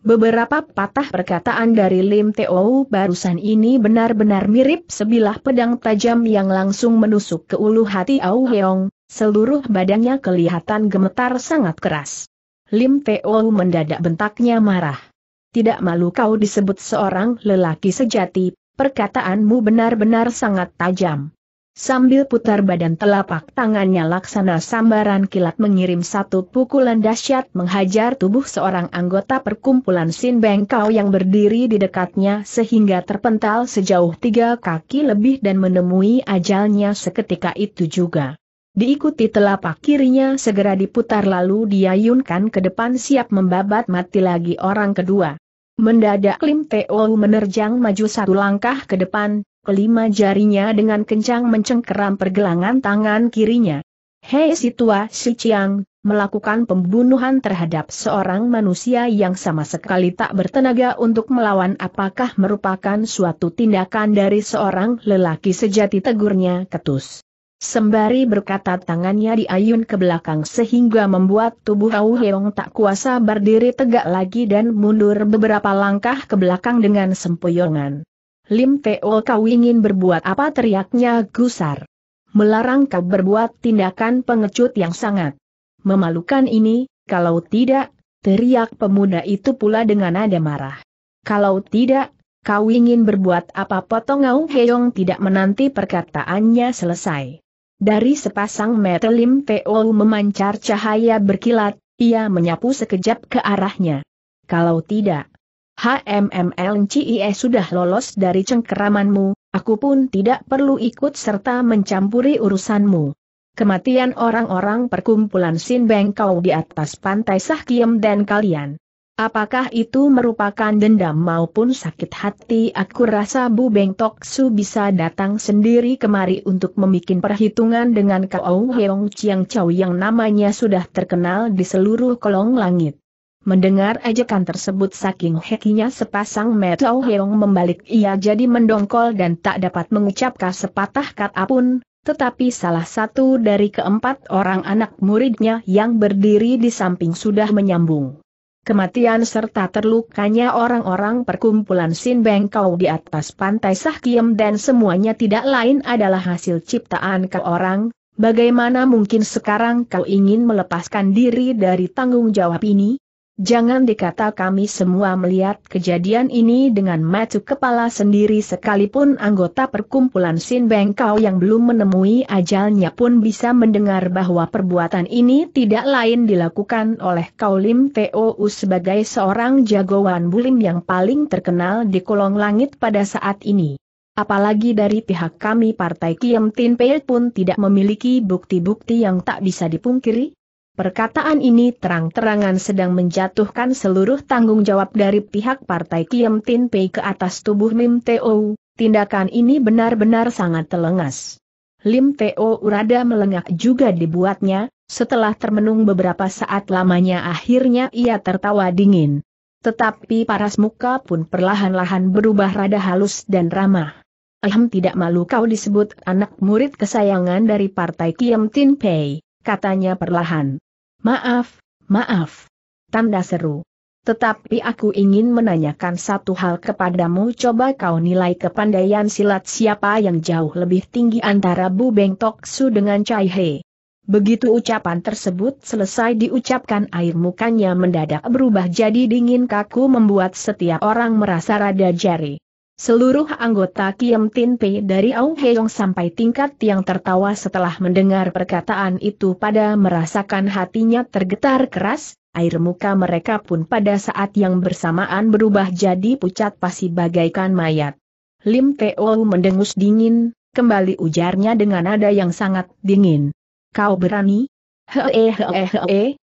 A: Beberapa patah perkataan dari Lim Teo barusan ini benar-benar mirip sebilah pedang tajam yang langsung menusuk ke ulu hati Au Heong, seluruh badannya kelihatan gemetar sangat keras. Lim Teo mendadak bentaknya marah. Tidak malu kau disebut seorang lelaki sejati, perkataanmu benar-benar sangat tajam. Sambil putar badan telapak tangannya laksana sambaran kilat mengirim satu pukulan dahsyat menghajar tubuh seorang anggota perkumpulan Sin Bengkau yang berdiri di dekatnya sehingga terpental sejauh tiga kaki lebih dan menemui ajalnya seketika itu juga. Diikuti telapak kirinya segera diputar lalu diayunkan ke depan siap membabat mati lagi orang kedua. Mendadak Lim Teo menerjang maju satu langkah ke depan, kelima jarinya dengan kencang mencengkeram pergelangan tangan kirinya. Hei si tua si Chiang, melakukan pembunuhan terhadap seorang manusia yang sama sekali tak bertenaga untuk melawan apakah merupakan suatu tindakan dari seorang lelaki sejati tegurnya ketus. Sembari berkata tangannya diayun ke belakang sehingga membuat tubuh Au Heong tak kuasa berdiri tegak lagi dan mundur beberapa langkah ke belakang dengan sempoyongan. Lim Teo kau ingin berbuat apa teriaknya gusar. Melarang kau berbuat tindakan pengecut yang sangat memalukan ini, kalau tidak, teriak pemuda itu pula dengan nada marah. Kalau tidak, kau ingin berbuat apa potong Aung Heong tidak menanti perkataannya selesai. Dari sepasang mata Lim Teo memancar cahaya berkilat, ia menyapu sekejap ke arahnya. Kalau tidak, HMMLNCIE sudah lolos dari cengkeramanmu, aku pun tidak perlu ikut serta mencampuri urusanmu. Kematian orang-orang perkumpulan Sin kau di atas pantai Sahkiem dan kalian. Apakah itu merupakan dendam maupun sakit hati aku rasa Bu Beng Tok Su bisa datang sendiri kemari untuk membuat perhitungan dengan kau Heong Chiang Chow yang namanya sudah terkenal di seluruh kolong langit. Mendengar ajakan tersebut saking hekinya sepasang Metau Heong membalik ia jadi mendongkol dan tak dapat mengucapkan sepatah kata pun, tetapi salah satu dari keempat orang anak muridnya yang berdiri di samping sudah menyambung. Kematian serta terlukanya orang-orang perkumpulan Sin Bengkau di atas pantai Sahkiem dan semuanya tidak lain adalah hasil ciptaan ke orang, bagaimana mungkin sekarang kau ingin melepaskan diri dari tanggung jawab ini? Jangan dikata kami semua melihat kejadian ini dengan mata kepala sendiri sekalipun anggota perkumpulan Sin Bengkau yang belum menemui ajalnya pun bisa mendengar bahwa perbuatan ini tidak lain dilakukan oleh Kaulim TOU sebagai seorang jagoan bulim yang paling terkenal di kolong langit pada saat ini. Apalagi dari pihak kami Partai Kiem Tin Pei pun tidak memiliki bukti-bukti yang tak bisa dipungkiri, Perkataan ini terang-terangan sedang menjatuhkan seluruh tanggung jawab dari pihak partai Kiem Tin Pei ke atas tubuh Lim Teo. Tindakan ini benar-benar sangat telengas. Lim Teo rada melengak juga dibuatnya, setelah termenung beberapa saat lamanya akhirnya ia tertawa dingin. Tetapi paras muka pun perlahan-lahan berubah rada halus dan ramah. Ahem tidak malu kau disebut anak murid kesayangan dari partai Kiem Tin Pei, katanya perlahan. Maaf, maaf. Tanda seru. Tetapi aku ingin menanyakan satu hal kepadamu coba kau nilai kepandaian silat siapa yang jauh lebih tinggi antara Bu Beng Tok Su dengan Chai He. Begitu ucapan tersebut selesai diucapkan air mukanya mendadak berubah jadi dingin kaku membuat setiap orang merasa rada jari. Seluruh anggota kiam Tin Pei dari Aung Heong sampai tingkat yang tertawa setelah mendengar perkataan itu pada merasakan hatinya tergetar keras, air muka mereka pun pada saat yang bersamaan berubah jadi pucat pasi bagaikan mayat. Lim Teo mendengus dingin, kembali ujarnya dengan nada yang sangat dingin. Kau berani? Hee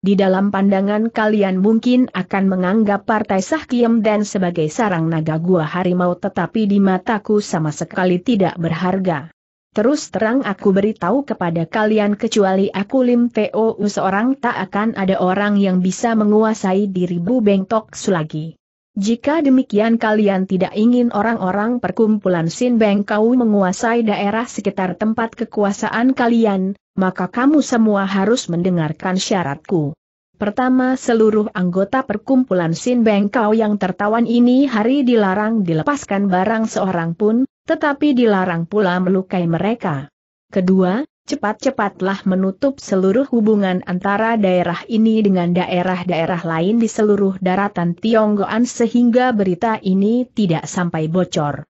A: di dalam pandangan kalian mungkin akan menganggap Partai Sahkiem dan sebagai sarang naga gua harimau tetapi di mataku sama sekali tidak berharga. Terus terang aku beritahu kepada kalian kecuali aku Lim Tou seorang tak akan ada orang yang bisa menguasai diri Bu Bengtok lagi. Jika demikian kalian tidak ingin orang-orang perkumpulan Sin Beng Kau menguasai daerah sekitar tempat kekuasaan kalian, maka kamu semua harus mendengarkan syaratku. Pertama seluruh anggota perkumpulan Sin Beng Kau yang tertawan ini hari dilarang dilepaskan barang seorang pun, tetapi dilarang pula melukai mereka. Kedua, cepat-cepatlah menutup seluruh hubungan antara daerah ini dengan daerah-daerah lain di seluruh daratan Tionggoan sehingga berita ini tidak sampai bocor.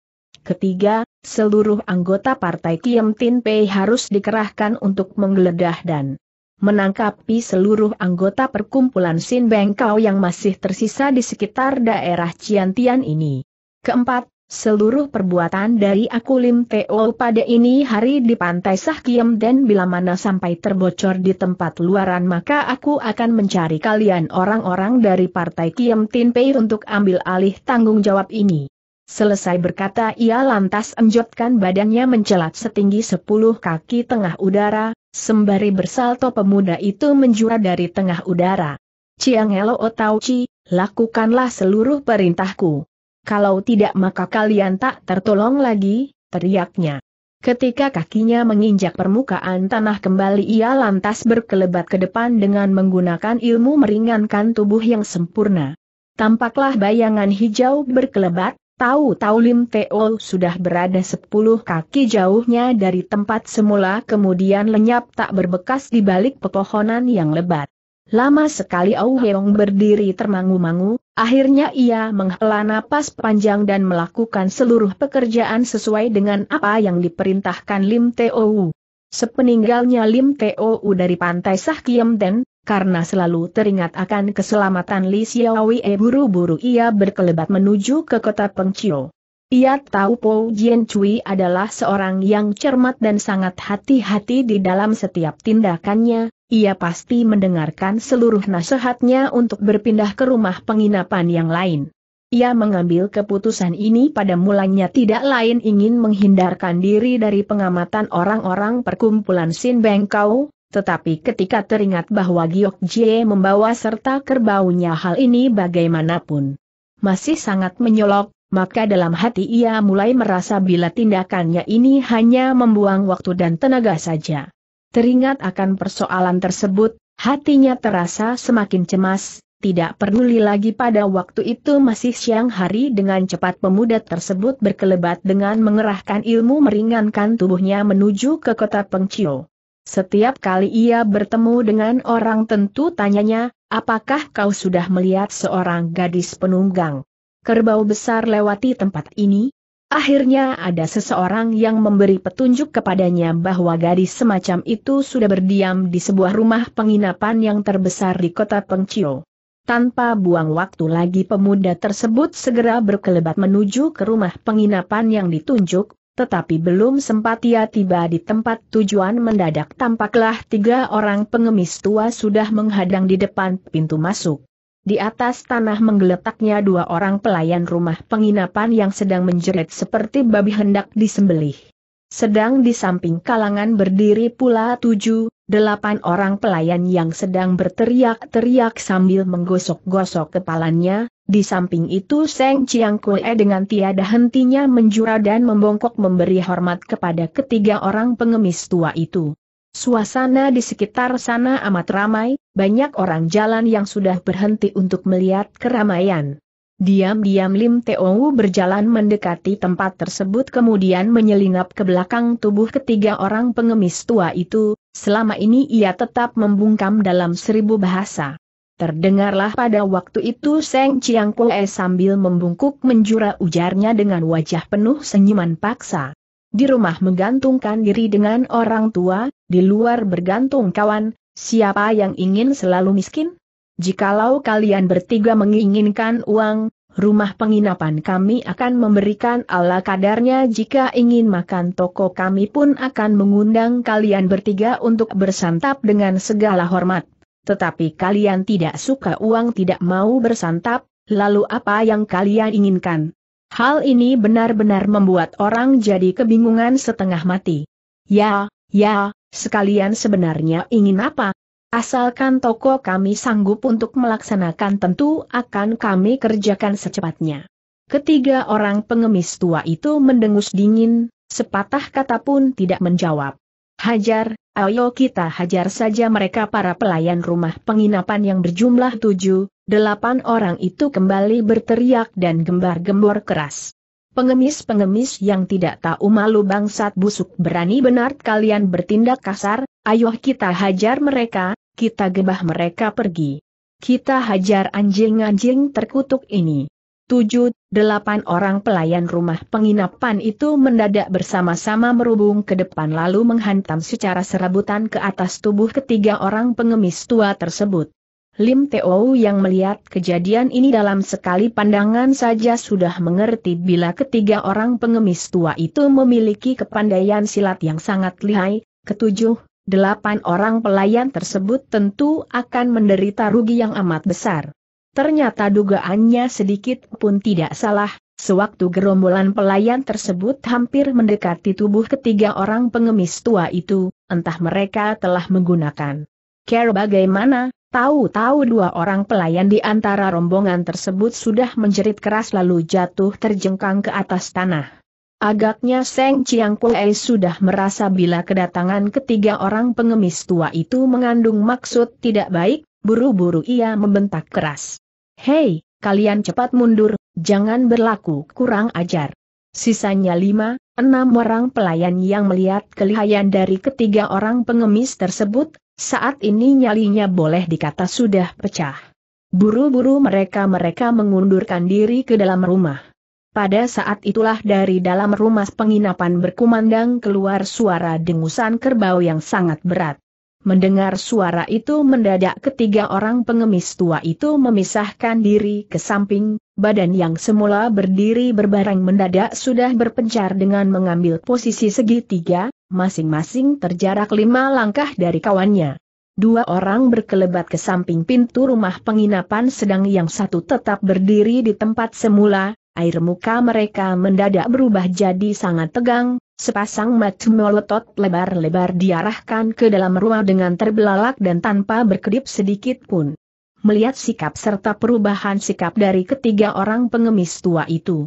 A: Ketiga, seluruh anggota partai Kiem Tin Pei harus dikerahkan untuk menggeledah dan menangkapi seluruh anggota perkumpulan Sin Bengkau yang masih tersisa di sekitar daerah Ciantian ini. Keempat, Seluruh perbuatan dari aku Lim Teo pada ini hari di pantai Sahkiem dan bila mana sampai terbocor di tempat luaran maka aku akan mencari kalian orang-orang dari partai Kiem Tin Pei untuk ambil alih tanggung jawab ini. Selesai berkata ia lantas enjotkan badannya mencelat setinggi sepuluh kaki tengah udara, sembari bersalto pemuda itu menjura dari tengah udara. Chiang Elo otau chi, lakukanlah seluruh perintahku kalau tidak maka kalian tak tertolong lagi, teriaknya. Ketika kakinya menginjak permukaan tanah kembali ia lantas berkelebat ke depan dengan menggunakan ilmu meringankan tubuh yang sempurna. Tampaklah bayangan hijau berkelebat, tahu-tahu Lim Teo sudah berada sepuluh kaki jauhnya dari tempat semula kemudian lenyap tak berbekas di balik pepohonan yang lebat. Lama sekali Au Heong berdiri termangu-mangu, akhirnya ia menghela napas panjang dan melakukan seluruh pekerjaan sesuai dengan apa yang diperintahkan Lim Teo. Sepeninggalnya Lim Teo dari pantai Den, karena selalu teringat akan keselamatan Li Xiaowie buru-buru ia berkelebat menuju ke kota Pengcio. Ia tahu Po Jian Cui adalah seorang yang cermat dan sangat hati-hati di dalam setiap tindakannya, ia pasti mendengarkan seluruh nasihatnya untuk berpindah ke rumah penginapan yang lain. Ia mengambil keputusan ini pada mulanya tidak lain ingin menghindarkan diri dari pengamatan orang-orang perkumpulan Sin Bengkau, tetapi ketika teringat bahwa Giok Jie membawa serta kerbaunya hal ini bagaimanapun masih sangat menyolok, maka dalam hati ia mulai merasa bila tindakannya ini hanya membuang waktu dan tenaga saja. Teringat akan persoalan tersebut, hatinya terasa semakin cemas, tidak peduli lagi pada waktu itu masih siang hari dengan cepat pemuda tersebut berkelebat dengan mengerahkan ilmu meringankan tubuhnya menuju ke kota Pengcio. Setiap kali ia bertemu dengan orang tentu tanyanya, apakah kau sudah melihat seorang gadis penunggang kerbau besar lewati tempat ini? Akhirnya ada seseorang yang memberi petunjuk kepadanya bahwa gadis semacam itu sudah berdiam di sebuah rumah penginapan yang terbesar di kota Pengcio. Tanpa buang waktu lagi pemuda tersebut segera berkelebat menuju ke rumah penginapan yang ditunjuk, tetapi belum sempat ia tiba di tempat tujuan mendadak tampaklah tiga orang pengemis tua sudah menghadang di depan pintu masuk. Di atas tanah menggeletaknya dua orang pelayan rumah penginapan yang sedang menjerit seperti babi hendak disembelih. Sedang di samping kalangan berdiri pula tujuh, delapan orang pelayan yang sedang berteriak-teriak sambil menggosok-gosok kepalanya, di samping itu Seng Chiang Kue dengan tiada hentinya menjura dan membongkok memberi hormat kepada ketiga orang pengemis tua itu. Suasana di sekitar sana amat ramai, banyak orang jalan yang sudah berhenti untuk melihat keramaian. Diam-diam Lim Teowu berjalan mendekati tempat tersebut kemudian menyelinap ke belakang tubuh ketiga orang pengemis tua itu, selama ini ia tetap membungkam dalam seribu bahasa. Terdengarlah pada waktu itu Seng Chiang Kue sambil membungkuk menjura ujarnya dengan wajah penuh senyuman paksa. Di rumah menggantungkan diri dengan orang tua, di luar bergantung kawan, siapa yang ingin selalu miskin? Jikalau kalian bertiga menginginkan uang, rumah penginapan kami akan memberikan ala kadarnya jika ingin makan toko kami pun akan mengundang kalian bertiga untuk bersantap dengan segala hormat. Tetapi kalian tidak suka uang tidak mau bersantap, lalu apa yang kalian inginkan? Hal ini benar-benar membuat orang jadi kebingungan setengah mati. Ya, ya, sekalian sebenarnya ingin apa? Asalkan toko kami sanggup untuk melaksanakan tentu akan kami kerjakan secepatnya. Ketiga orang pengemis tua itu mendengus dingin, sepatah kata pun tidak menjawab. Hajar, ayo kita hajar saja mereka para pelayan rumah penginapan yang berjumlah tujuh, Delapan orang itu kembali berteriak dan gembar-gembor keras. Pengemis-pengemis yang tidak tahu malu bangsat busuk berani benar kalian bertindak kasar, ayo kita hajar mereka, kita gebah mereka pergi. Kita hajar anjing-anjing terkutuk ini. Tujuh, delapan orang pelayan rumah penginapan itu mendadak bersama-sama merubung ke depan lalu menghantam secara serabutan ke atas tubuh ketiga orang pengemis tua tersebut. Lim Teo yang melihat kejadian ini dalam sekali pandangan saja sudah mengerti bila ketiga orang pengemis tua itu memiliki kepandaian silat yang sangat lihai, ketujuh, delapan orang pelayan tersebut tentu akan menderita rugi yang amat besar. Ternyata dugaannya sedikit pun tidak salah, sewaktu gerombolan pelayan tersebut hampir mendekati tubuh ketiga orang pengemis tua itu, entah mereka telah menggunakan. Care bagaimana, Tahu-tahu dua orang pelayan di antara rombongan tersebut sudah menjerit keras lalu jatuh terjengkang ke atas tanah. Agaknya Seng Chiang Kuei sudah merasa bila kedatangan ketiga orang pengemis tua itu mengandung maksud tidak baik, buru-buru ia membentak keras. Hei, kalian cepat mundur, jangan berlaku kurang ajar. Sisanya lima, enam orang pelayan yang melihat kelihayan dari ketiga orang pengemis tersebut, saat ini nyalinya boleh dikata sudah pecah. Buru-buru mereka-mereka mengundurkan diri ke dalam rumah. Pada saat itulah dari dalam rumah penginapan berkumandang keluar suara dengusan kerbau yang sangat berat. Mendengar suara itu mendadak ketiga orang pengemis tua itu memisahkan diri ke samping, Badan yang semula berdiri berbareng mendadak sudah berpencar dengan mengambil posisi segitiga, masing-masing terjarak lima langkah dari kawannya. Dua orang berkelebat ke samping pintu rumah penginapan sedang yang satu tetap berdiri di tempat semula, air muka mereka mendadak berubah jadi sangat tegang, sepasang mata melotot lebar-lebar diarahkan ke dalam rumah dengan terbelalak dan tanpa berkedip sedikit pun melihat sikap serta perubahan sikap dari ketiga orang pengemis tua itu.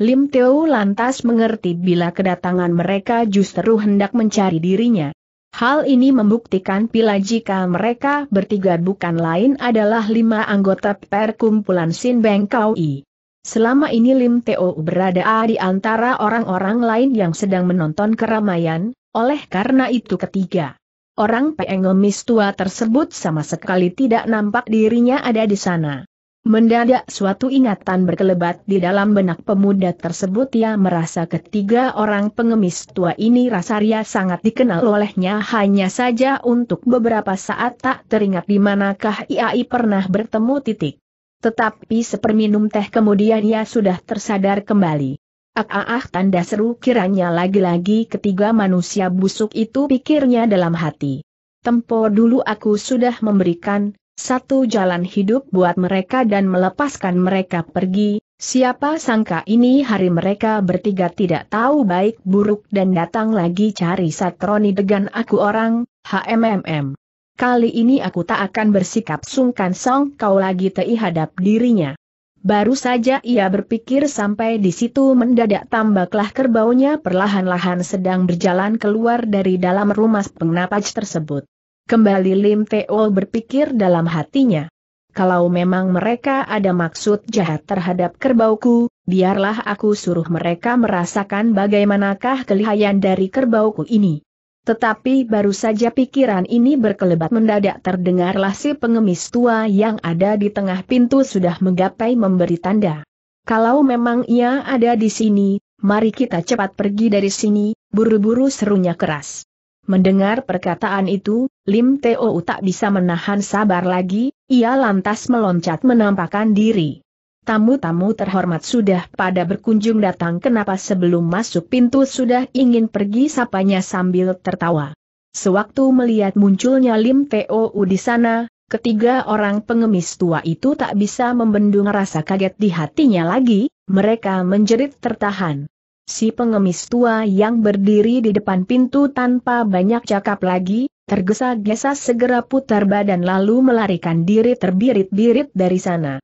A: Lim Teo lantas mengerti bila kedatangan mereka justru hendak mencari dirinya. Hal ini membuktikan bila jika mereka bertiga bukan lain adalah lima anggota perkumpulan Sin Beng Kaui. Selama ini Lim Teo berada di antara orang-orang lain yang sedang menonton keramaian, oleh karena itu ketiga orang pengemis tua tersebut sama sekali tidak nampak dirinya ada di sana. Mendadak suatu ingatan berkelebat di dalam benak pemuda tersebut ia merasa ketiga orang pengemis tua ini rasanya sangat dikenal olehnya hanya saja untuk beberapa saat tak teringat di manakah IAI pernah bertemu titik. Tetapi seperminum teh kemudian ia sudah tersadar kembali. Ah, tanda seru kiranya lagi-lagi ketiga manusia busuk itu pikirnya dalam hati. Tempo dulu aku sudah memberikan satu jalan hidup buat mereka dan melepaskan mereka pergi, siapa sangka ini hari mereka bertiga tidak tahu baik buruk dan datang lagi cari satroni degan aku orang, HMMM. Kali ini aku tak akan bersikap sungkan song kau lagi tei hadap dirinya. Baru saja ia berpikir sampai di situ mendadak tambaklah kerbaunya perlahan-lahan sedang berjalan keluar dari dalam rumah pengnapaj tersebut. Kembali Lim Teo berpikir dalam hatinya. Kalau memang mereka ada maksud jahat terhadap kerbauku, biarlah aku suruh mereka merasakan bagaimanakah kelihayan dari kerbauku ini. Tetapi baru saja pikiran ini berkelebat mendadak terdengarlah si pengemis tua yang ada di tengah pintu sudah menggapai memberi tanda. Kalau memang ia ada di sini, mari kita cepat pergi dari sini, buru-buru serunya keras. Mendengar perkataan itu, Lim Teo tak bisa menahan sabar lagi, ia lantas meloncat menampakkan diri. Tamu-tamu terhormat sudah pada berkunjung datang kenapa sebelum masuk pintu sudah ingin pergi sapanya sambil tertawa. Sewaktu melihat munculnya Lim Teo di sana, ketiga orang pengemis tua itu tak bisa membendung rasa kaget di hatinya lagi, mereka menjerit tertahan. Si pengemis tua yang berdiri di depan pintu tanpa banyak cakap lagi, tergesa-gesa segera putar badan lalu melarikan diri terbirit-birit dari sana.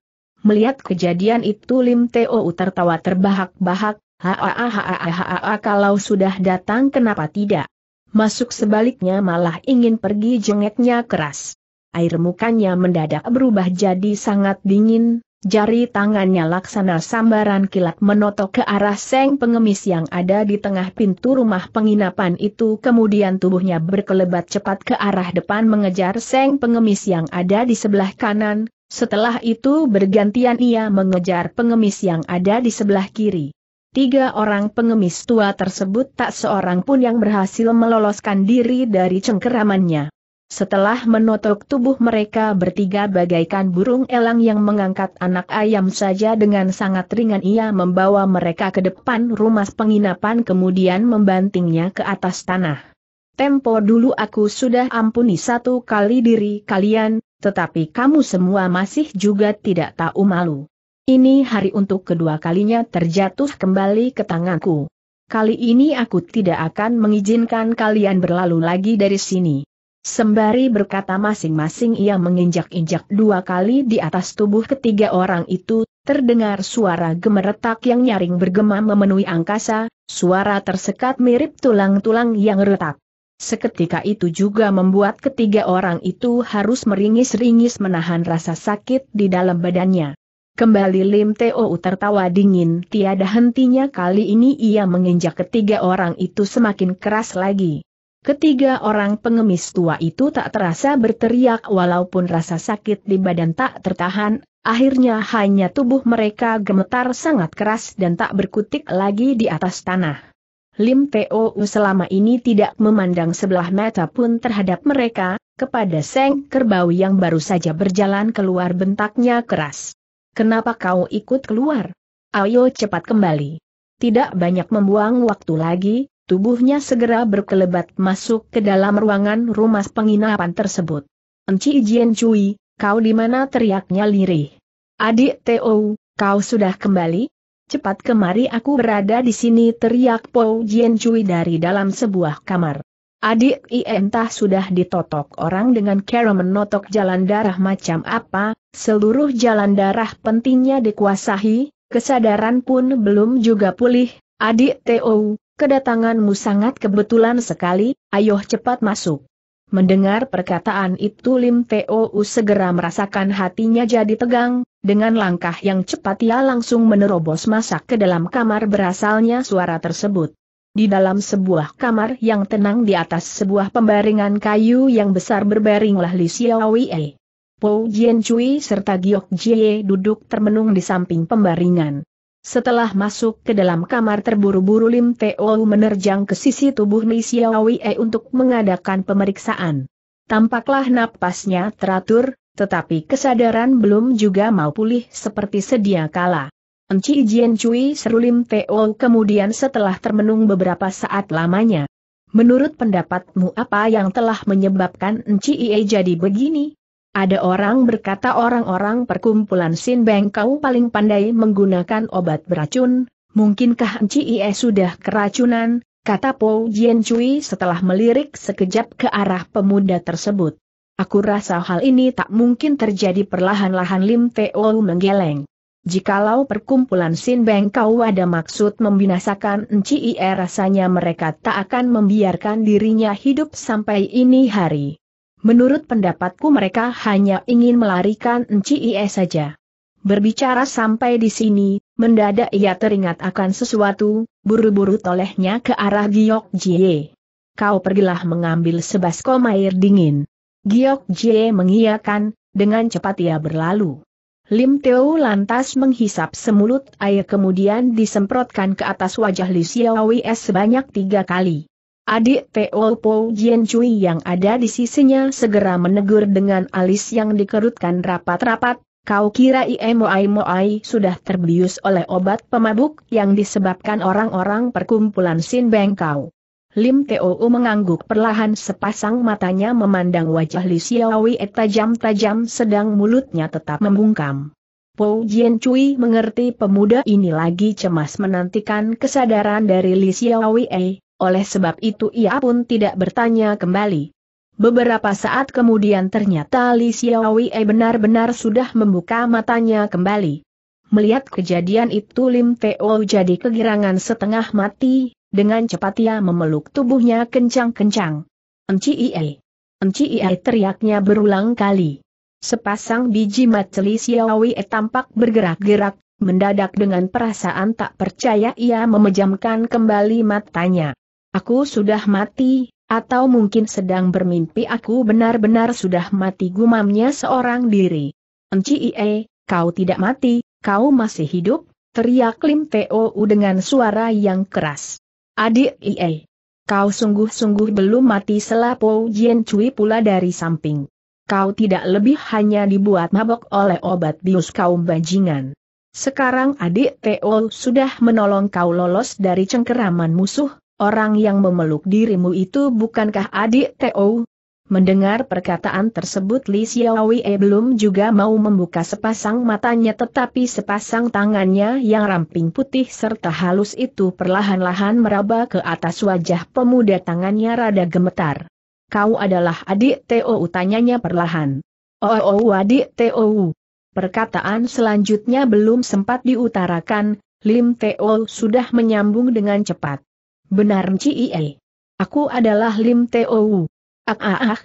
A: Melihat kejadian itu Lim Teo tertawa terbahak-bahak, haa kalau sudah datang kenapa tidak? Masuk sebaliknya malah ingin pergi jengeknya keras. Air mukanya mendadak berubah jadi sangat dingin, jari tangannya laksana sambaran kilat menotok ke arah seng pengemis yang ada di tengah pintu rumah penginapan itu kemudian tubuhnya berkelebat cepat ke arah depan mengejar seng pengemis yang ada di sebelah kanan, setelah itu bergantian ia mengejar pengemis yang ada di sebelah kiri. Tiga orang pengemis tua tersebut tak seorang pun yang berhasil meloloskan diri dari cengkeramannya. Setelah menotok tubuh mereka bertiga bagaikan burung elang yang mengangkat anak ayam saja dengan sangat ringan ia membawa mereka ke depan rumah penginapan kemudian membantingnya ke atas tanah. Tempo dulu aku sudah ampuni satu kali diri kalian, tetapi kamu semua masih juga tidak tahu malu. Ini hari untuk kedua kalinya terjatuh kembali ke tanganku. Kali ini aku tidak akan mengizinkan kalian berlalu lagi dari sini. Sembari berkata masing-masing ia menginjak-injak dua kali di atas tubuh ketiga orang itu, terdengar suara gemeretak yang nyaring bergema memenuhi angkasa, suara tersekat mirip tulang-tulang yang retak. Seketika itu juga membuat ketiga orang itu harus meringis-ringis menahan rasa sakit di dalam badannya. Kembali Lim Teo tertawa dingin tiada hentinya kali ini ia menginjak ketiga orang itu semakin keras lagi. Ketiga orang pengemis tua itu tak terasa berteriak walaupun rasa sakit di badan tak tertahan, akhirnya hanya tubuh mereka gemetar sangat keras dan tak berkutik lagi di atas tanah. Lim Teo selama ini tidak memandang sebelah mata pun terhadap mereka, kepada Seng Kerbau yang baru saja berjalan keluar bentaknya keras. Kenapa kau ikut keluar? Ayo cepat kembali. Tidak banyak membuang waktu lagi, tubuhnya segera berkelebat masuk ke dalam ruangan rumah penginapan tersebut. Enci Jian Cui, kau di mana teriaknya lirih. Adik Teo, kau sudah kembali? Cepat kemari aku berada di sini teriak Po Jien Cui dari dalam sebuah kamar. Adik Ientah sudah ditotok orang dengan cara menotok jalan darah macam apa, seluruh jalan darah pentingnya dikuasahi, kesadaran pun belum juga pulih, adik Teo, kedatanganmu sangat kebetulan sekali, ayo cepat masuk. Mendengar perkataan itu Lim Teo segera merasakan hatinya jadi tegang, dengan langkah yang cepat ia langsung menerobos masak ke dalam kamar berasalnya suara tersebut. Di dalam sebuah kamar yang tenang di atas sebuah pembaringan kayu yang besar berbaringlah Li Xiaowei. Po Jian Cui serta Giok Jie duduk termenung di samping pembaringan. Setelah masuk ke dalam kamar terburu-buru Lim Teo menerjang ke sisi tubuh Li Xiaowei untuk mengadakan pemeriksaan. Tampaklah napasnya teratur, tetapi kesadaran belum juga mau pulih seperti sedia kala. Enci Jian Cui serulim Teo kemudian setelah termenung beberapa saat lamanya. Menurut pendapatmu apa yang telah menyebabkan Enci Ie jadi begini? Ada orang berkata orang-orang perkumpulan Sin Beng kau paling pandai menggunakan obat beracun, mungkinkah Enci Ie sudah keracunan, kata Po Jian Cui setelah melirik sekejap ke arah pemuda tersebut. Aku rasa hal ini tak mungkin terjadi perlahan-lahan Lim Teo menggeleng. Jikalau perkumpulan Sin Beng Kau ada maksud membinasakan Nci rasanya mereka tak akan membiarkan dirinya hidup sampai ini hari. Menurut pendapatku mereka hanya ingin melarikan Nci saja. Berbicara sampai di sini, mendadak ia teringat akan sesuatu, buru-buru tolehnya ke arah Giok Jie. Kau pergilah mengambil sebaskom air dingin. Giok Jie mengiyakan, dengan cepat ia berlalu. Lim Teo lantas menghisap semulut air kemudian disemprotkan ke atas wajah Li Xiaowei sebanyak tiga kali. Adik Teo Po Jian Cui yang ada di sisinya segera menegur dengan alis yang dikerutkan rapat-rapat, kau kira Imoai Moai sudah terbius oleh obat pemabuk yang disebabkan orang-orang perkumpulan Sin Beng kau. Lim Teo mengangguk perlahan sepasang matanya memandang wajah Li Xiaowei tajam-tajam sedang mulutnya tetap membungkam. Po Jian Cui mengerti pemuda ini lagi cemas menantikan kesadaran dari Li Xiaowei, eh, oleh sebab itu ia pun tidak bertanya kembali. Beberapa saat kemudian ternyata Li Xiaowei eh, benar-benar sudah membuka matanya kembali. Melihat kejadian itu Lim Teo jadi kegirangan setengah mati, dengan cepat ia memeluk tubuhnya kencang-kencang. Enci ie. Enci ie teriaknya berulang kali. Sepasang biji maceli siawi e tampak bergerak-gerak, mendadak dengan perasaan tak percaya ia memejamkan kembali matanya. Aku sudah mati, atau mungkin sedang bermimpi aku benar-benar sudah mati gumamnya seorang diri. Enci ie, kau tidak mati, kau masih hidup, teriak Lim Teo dengan suara yang keras. Adik Ie. Kau sungguh-sungguh belum mati selapo Jian Cui pula dari samping. Kau tidak lebih hanya dibuat mabok oleh obat bius kaum bajingan. Sekarang adik Teo sudah menolong kau lolos dari cengkeraman musuh, orang yang memeluk dirimu itu bukankah adik Teo? Mendengar perkataan tersebut Li Xiaowei belum juga mau membuka sepasang matanya tetapi sepasang tangannya yang ramping putih serta halus itu perlahan-lahan meraba ke atas wajah pemuda tangannya rada gemetar. Kau adalah adik Teo tanyanya perlahan. Oh, oh, oh adik Teo. Perkataan selanjutnya belum sempat diutarakan, Lim Teo sudah menyambung dengan cepat. Benar Cie. Aku adalah Lim Teo. Ah ah ah,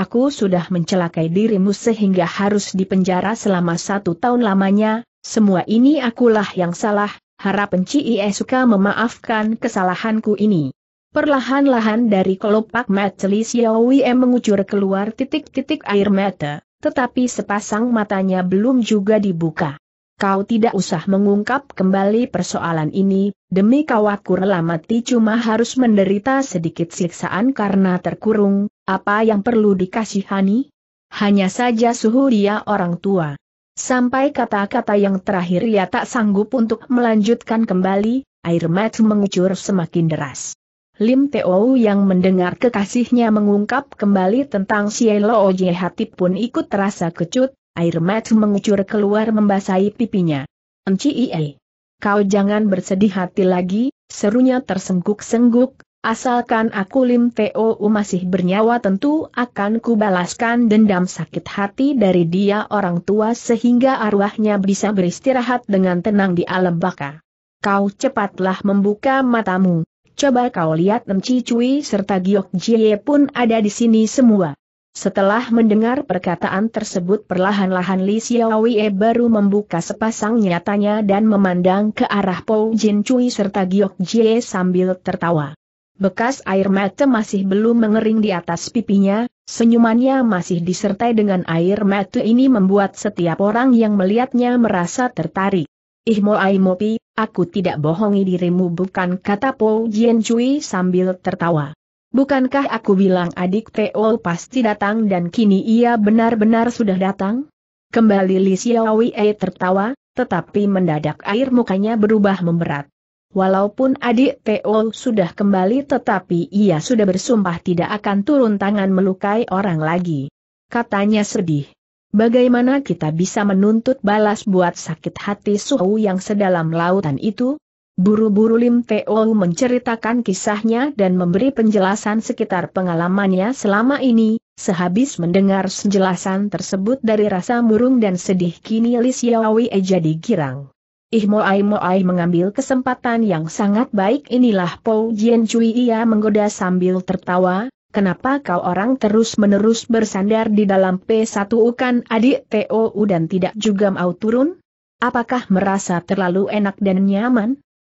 A: aku sudah mencelakai dirimu sehingga harus dipenjara selama satu tahun lamanya, semua ini akulah yang salah, harap Cie suka memaafkan kesalahanku ini. Perlahan-lahan dari kelopak mata Li Xiaowie mengucur keluar titik-titik air mata, tetapi sepasang matanya belum juga dibuka kau tidak usah mengungkap kembali persoalan ini, demi kau rela mati cuma harus menderita sedikit siksaan karena terkurung, apa yang perlu dikasihani? Hanya saja suhu dia orang tua. Sampai kata-kata yang terakhir ia tak sanggup untuk melanjutkan kembali, air mata mengucur semakin deras. Lim Teo yang mendengar kekasihnya mengungkap kembali tentang Sielo Oje hatip pun ikut terasa kecut, Air mata mengucur keluar membasahi pipinya. Enci Ie. Kau jangan bersedih hati lagi, serunya tersengguk-sengguk, asalkan aku Lim Teo masih bernyawa tentu akan kubalaskan dendam sakit hati dari dia orang tua sehingga arwahnya bisa beristirahat dengan tenang di alam baka. Kau cepatlah membuka matamu, coba kau lihat Enci Cui serta Giok Jie pun ada di sini semua. Setelah mendengar perkataan tersebut perlahan-lahan Li Xiaowei baru membuka sepasang nyatanya dan memandang ke arah Pou Jin Cui serta Giok Jie sambil tertawa. Bekas air mata masih belum mengering di atas pipinya, senyumannya masih disertai dengan air mata ini membuat setiap orang yang melihatnya merasa tertarik. Ih mo pi, aku tidak bohongi dirimu bukan kata Pou Jin Cui sambil tertawa. Bukankah aku bilang adik Teo pasti datang dan kini ia benar-benar sudah datang? Kembali Li Xiaowei tertawa, tetapi mendadak air mukanya berubah memberat. Walaupun adik Teo sudah kembali tetapi ia sudah bersumpah tidak akan turun tangan melukai orang lagi. Katanya sedih. Bagaimana kita bisa menuntut balas buat sakit hati Suhu yang sedalam lautan itu? Buru-buru Lim Teo menceritakan kisahnya dan memberi penjelasan sekitar pengalamannya selama ini, sehabis mendengar penjelasan tersebut dari rasa murung dan sedih kini Li e jadi girang. Ih Moai Moai mengambil kesempatan yang sangat baik inilah Po Jian Cui ia menggoda sambil tertawa, kenapa kau orang terus-menerus bersandar di dalam P1 ukan adik Teo dan tidak juga mau turun? Apakah merasa terlalu enak dan nyaman?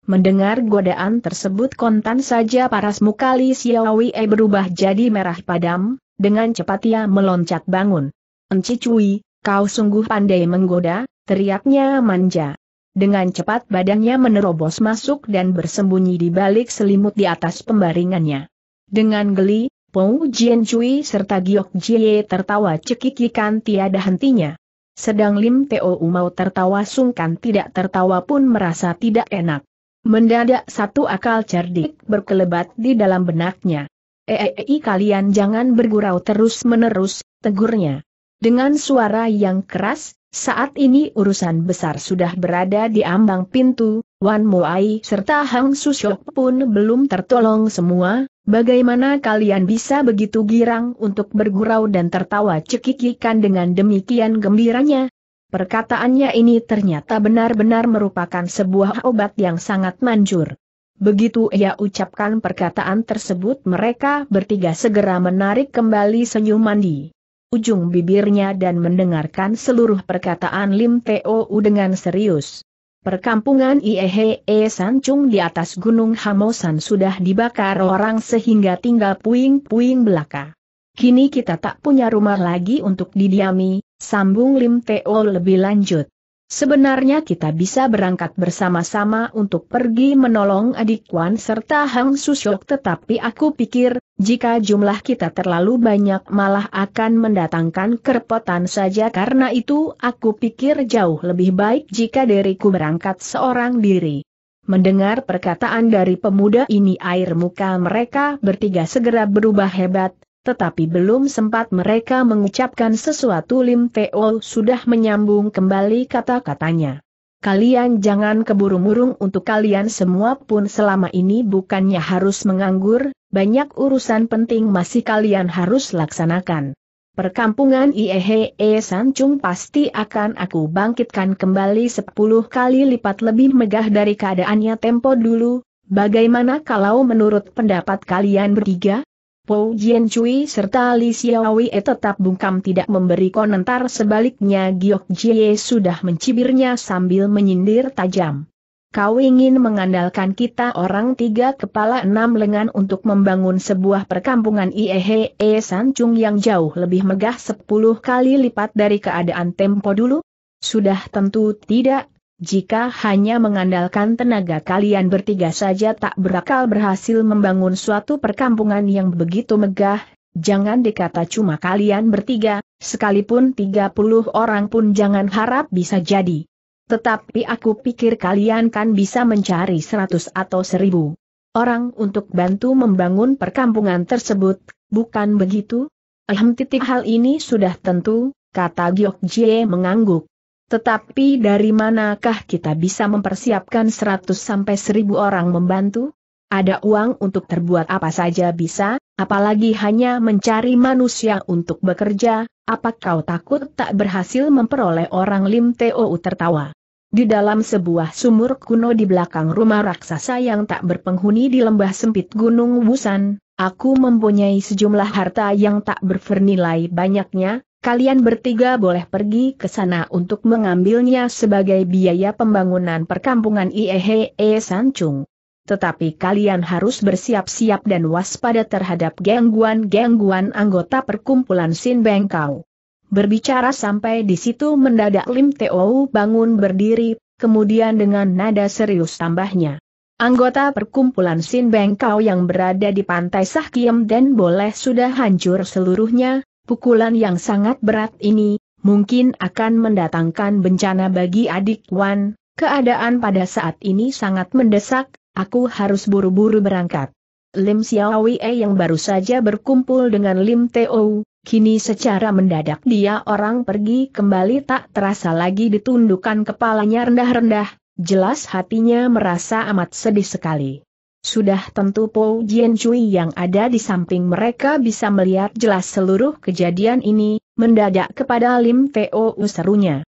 A: Mendengar godaan tersebut kontan saja paras Mukali Li Xiaowei berubah jadi merah padam, dengan cepat ia meloncat bangun. Enci Cui, kau sungguh pandai menggoda, teriaknya manja. Dengan cepat badannya menerobos masuk dan bersembunyi di balik selimut di atas pembaringannya. Dengan geli, Pou Jian Cui serta Giok Jie tertawa cekikikan tiada hentinya. Sedang Lim Teo mau tertawa sungkan tidak tertawa pun merasa tidak enak. Mendadak satu akal cerdik berkelebat di dalam benaknya. Eei eh, eh, eh, kalian jangan bergurau terus-menerus, tegurnya. Dengan suara yang keras, saat ini urusan besar sudah berada di ambang pintu, Wan Moai serta Hang Susyok pun belum tertolong semua, bagaimana kalian bisa begitu girang untuk bergurau dan tertawa cekikikan dengan demikian gembiranya, Perkataannya ini ternyata benar-benar merupakan sebuah obat yang sangat manjur. Begitu ia ucapkan perkataan tersebut mereka bertiga segera menarik kembali senyuman di ujung bibirnya dan mendengarkan seluruh perkataan Lim Teo dengan serius. Perkampungan Iehe -e Sancung di atas Gunung Hamosan sudah dibakar orang sehingga tinggal puing-puing belaka. Kini kita tak punya rumah lagi untuk didiami, sambung Lim Teo lebih lanjut. Sebenarnya kita bisa berangkat bersama-sama untuk pergi menolong adik Wan serta Hang Susyok tetapi aku pikir, jika jumlah kita terlalu banyak malah akan mendatangkan kerepotan saja karena itu aku pikir jauh lebih baik jika diriku berangkat seorang diri. Mendengar perkataan dari pemuda ini air muka mereka bertiga segera berubah hebat, tetapi belum sempat mereka mengucapkan sesuatu Lim Teo sudah menyambung kembali kata-katanya. Kalian jangan keburu-murung untuk kalian semua pun selama ini bukannya harus menganggur, banyak urusan penting masih kalian harus laksanakan. Perkampungan Iehe Sancung pasti akan aku bangkitkan kembali sepuluh kali lipat lebih megah dari keadaannya tempo dulu, bagaimana kalau menurut pendapat kalian bertiga? Pou Jian Cui serta Li Xiaowei e tetap bungkam tidak memberi komentar sebaliknya Giok Jie sudah mencibirnya sambil menyindir tajam. Kau ingin mengandalkan kita orang tiga kepala enam lengan untuk membangun sebuah perkampungan Iehe E Sancung yang jauh lebih megah sepuluh kali lipat dari keadaan tempo dulu? Sudah tentu tidak, jika hanya mengandalkan tenaga kalian bertiga saja tak berakal berhasil membangun suatu perkampungan yang begitu megah, jangan dikata cuma kalian bertiga, sekalipun 30 orang pun jangan harap bisa jadi. Tetapi aku pikir kalian kan bisa mencari 100 atau 1000 orang untuk bantu membangun perkampungan tersebut, bukan begitu? Alhamdulillah hal ini sudah tentu, kata Giok Jie mengangguk. Tetapi dari manakah kita bisa mempersiapkan 100 sampai 1000 orang membantu? Ada uang untuk terbuat apa saja bisa, apalagi hanya mencari manusia untuk bekerja, apa kau takut tak berhasil memperoleh orang Lim Teo tertawa? Di dalam sebuah sumur kuno di belakang rumah raksasa yang tak berpenghuni di lembah sempit Gunung Busan, aku mempunyai sejumlah harta yang tak bernilai banyaknya, kalian bertiga boleh pergi ke sana untuk mengambilnya sebagai biaya pembangunan perkampungan Iehe Sancung. Tetapi kalian harus bersiap-siap dan waspada terhadap gangguan-gangguan anggota perkumpulan Sin Bengkau. Berbicara sampai di situ mendadak Lim Teo bangun berdiri, kemudian dengan nada serius tambahnya. Anggota perkumpulan Sin Bengkau yang berada di pantai Sahkiem dan boleh sudah hancur seluruhnya, Pukulan yang sangat berat ini, mungkin akan mendatangkan bencana bagi adik Wan, keadaan pada saat ini sangat mendesak, aku harus buru-buru berangkat. Lim Xiaowei yang baru saja berkumpul dengan Lim Teo, kini secara mendadak dia orang pergi kembali tak terasa lagi ditundukkan kepalanya rendah-rendah, jelas hatinya merasa amat sedih sekali. Sudah tentu Po Jian Cui yang ada di samping mereka bisa melihat jelas seluruh kejadian ini, mendadak kepada Lim Teo serunya.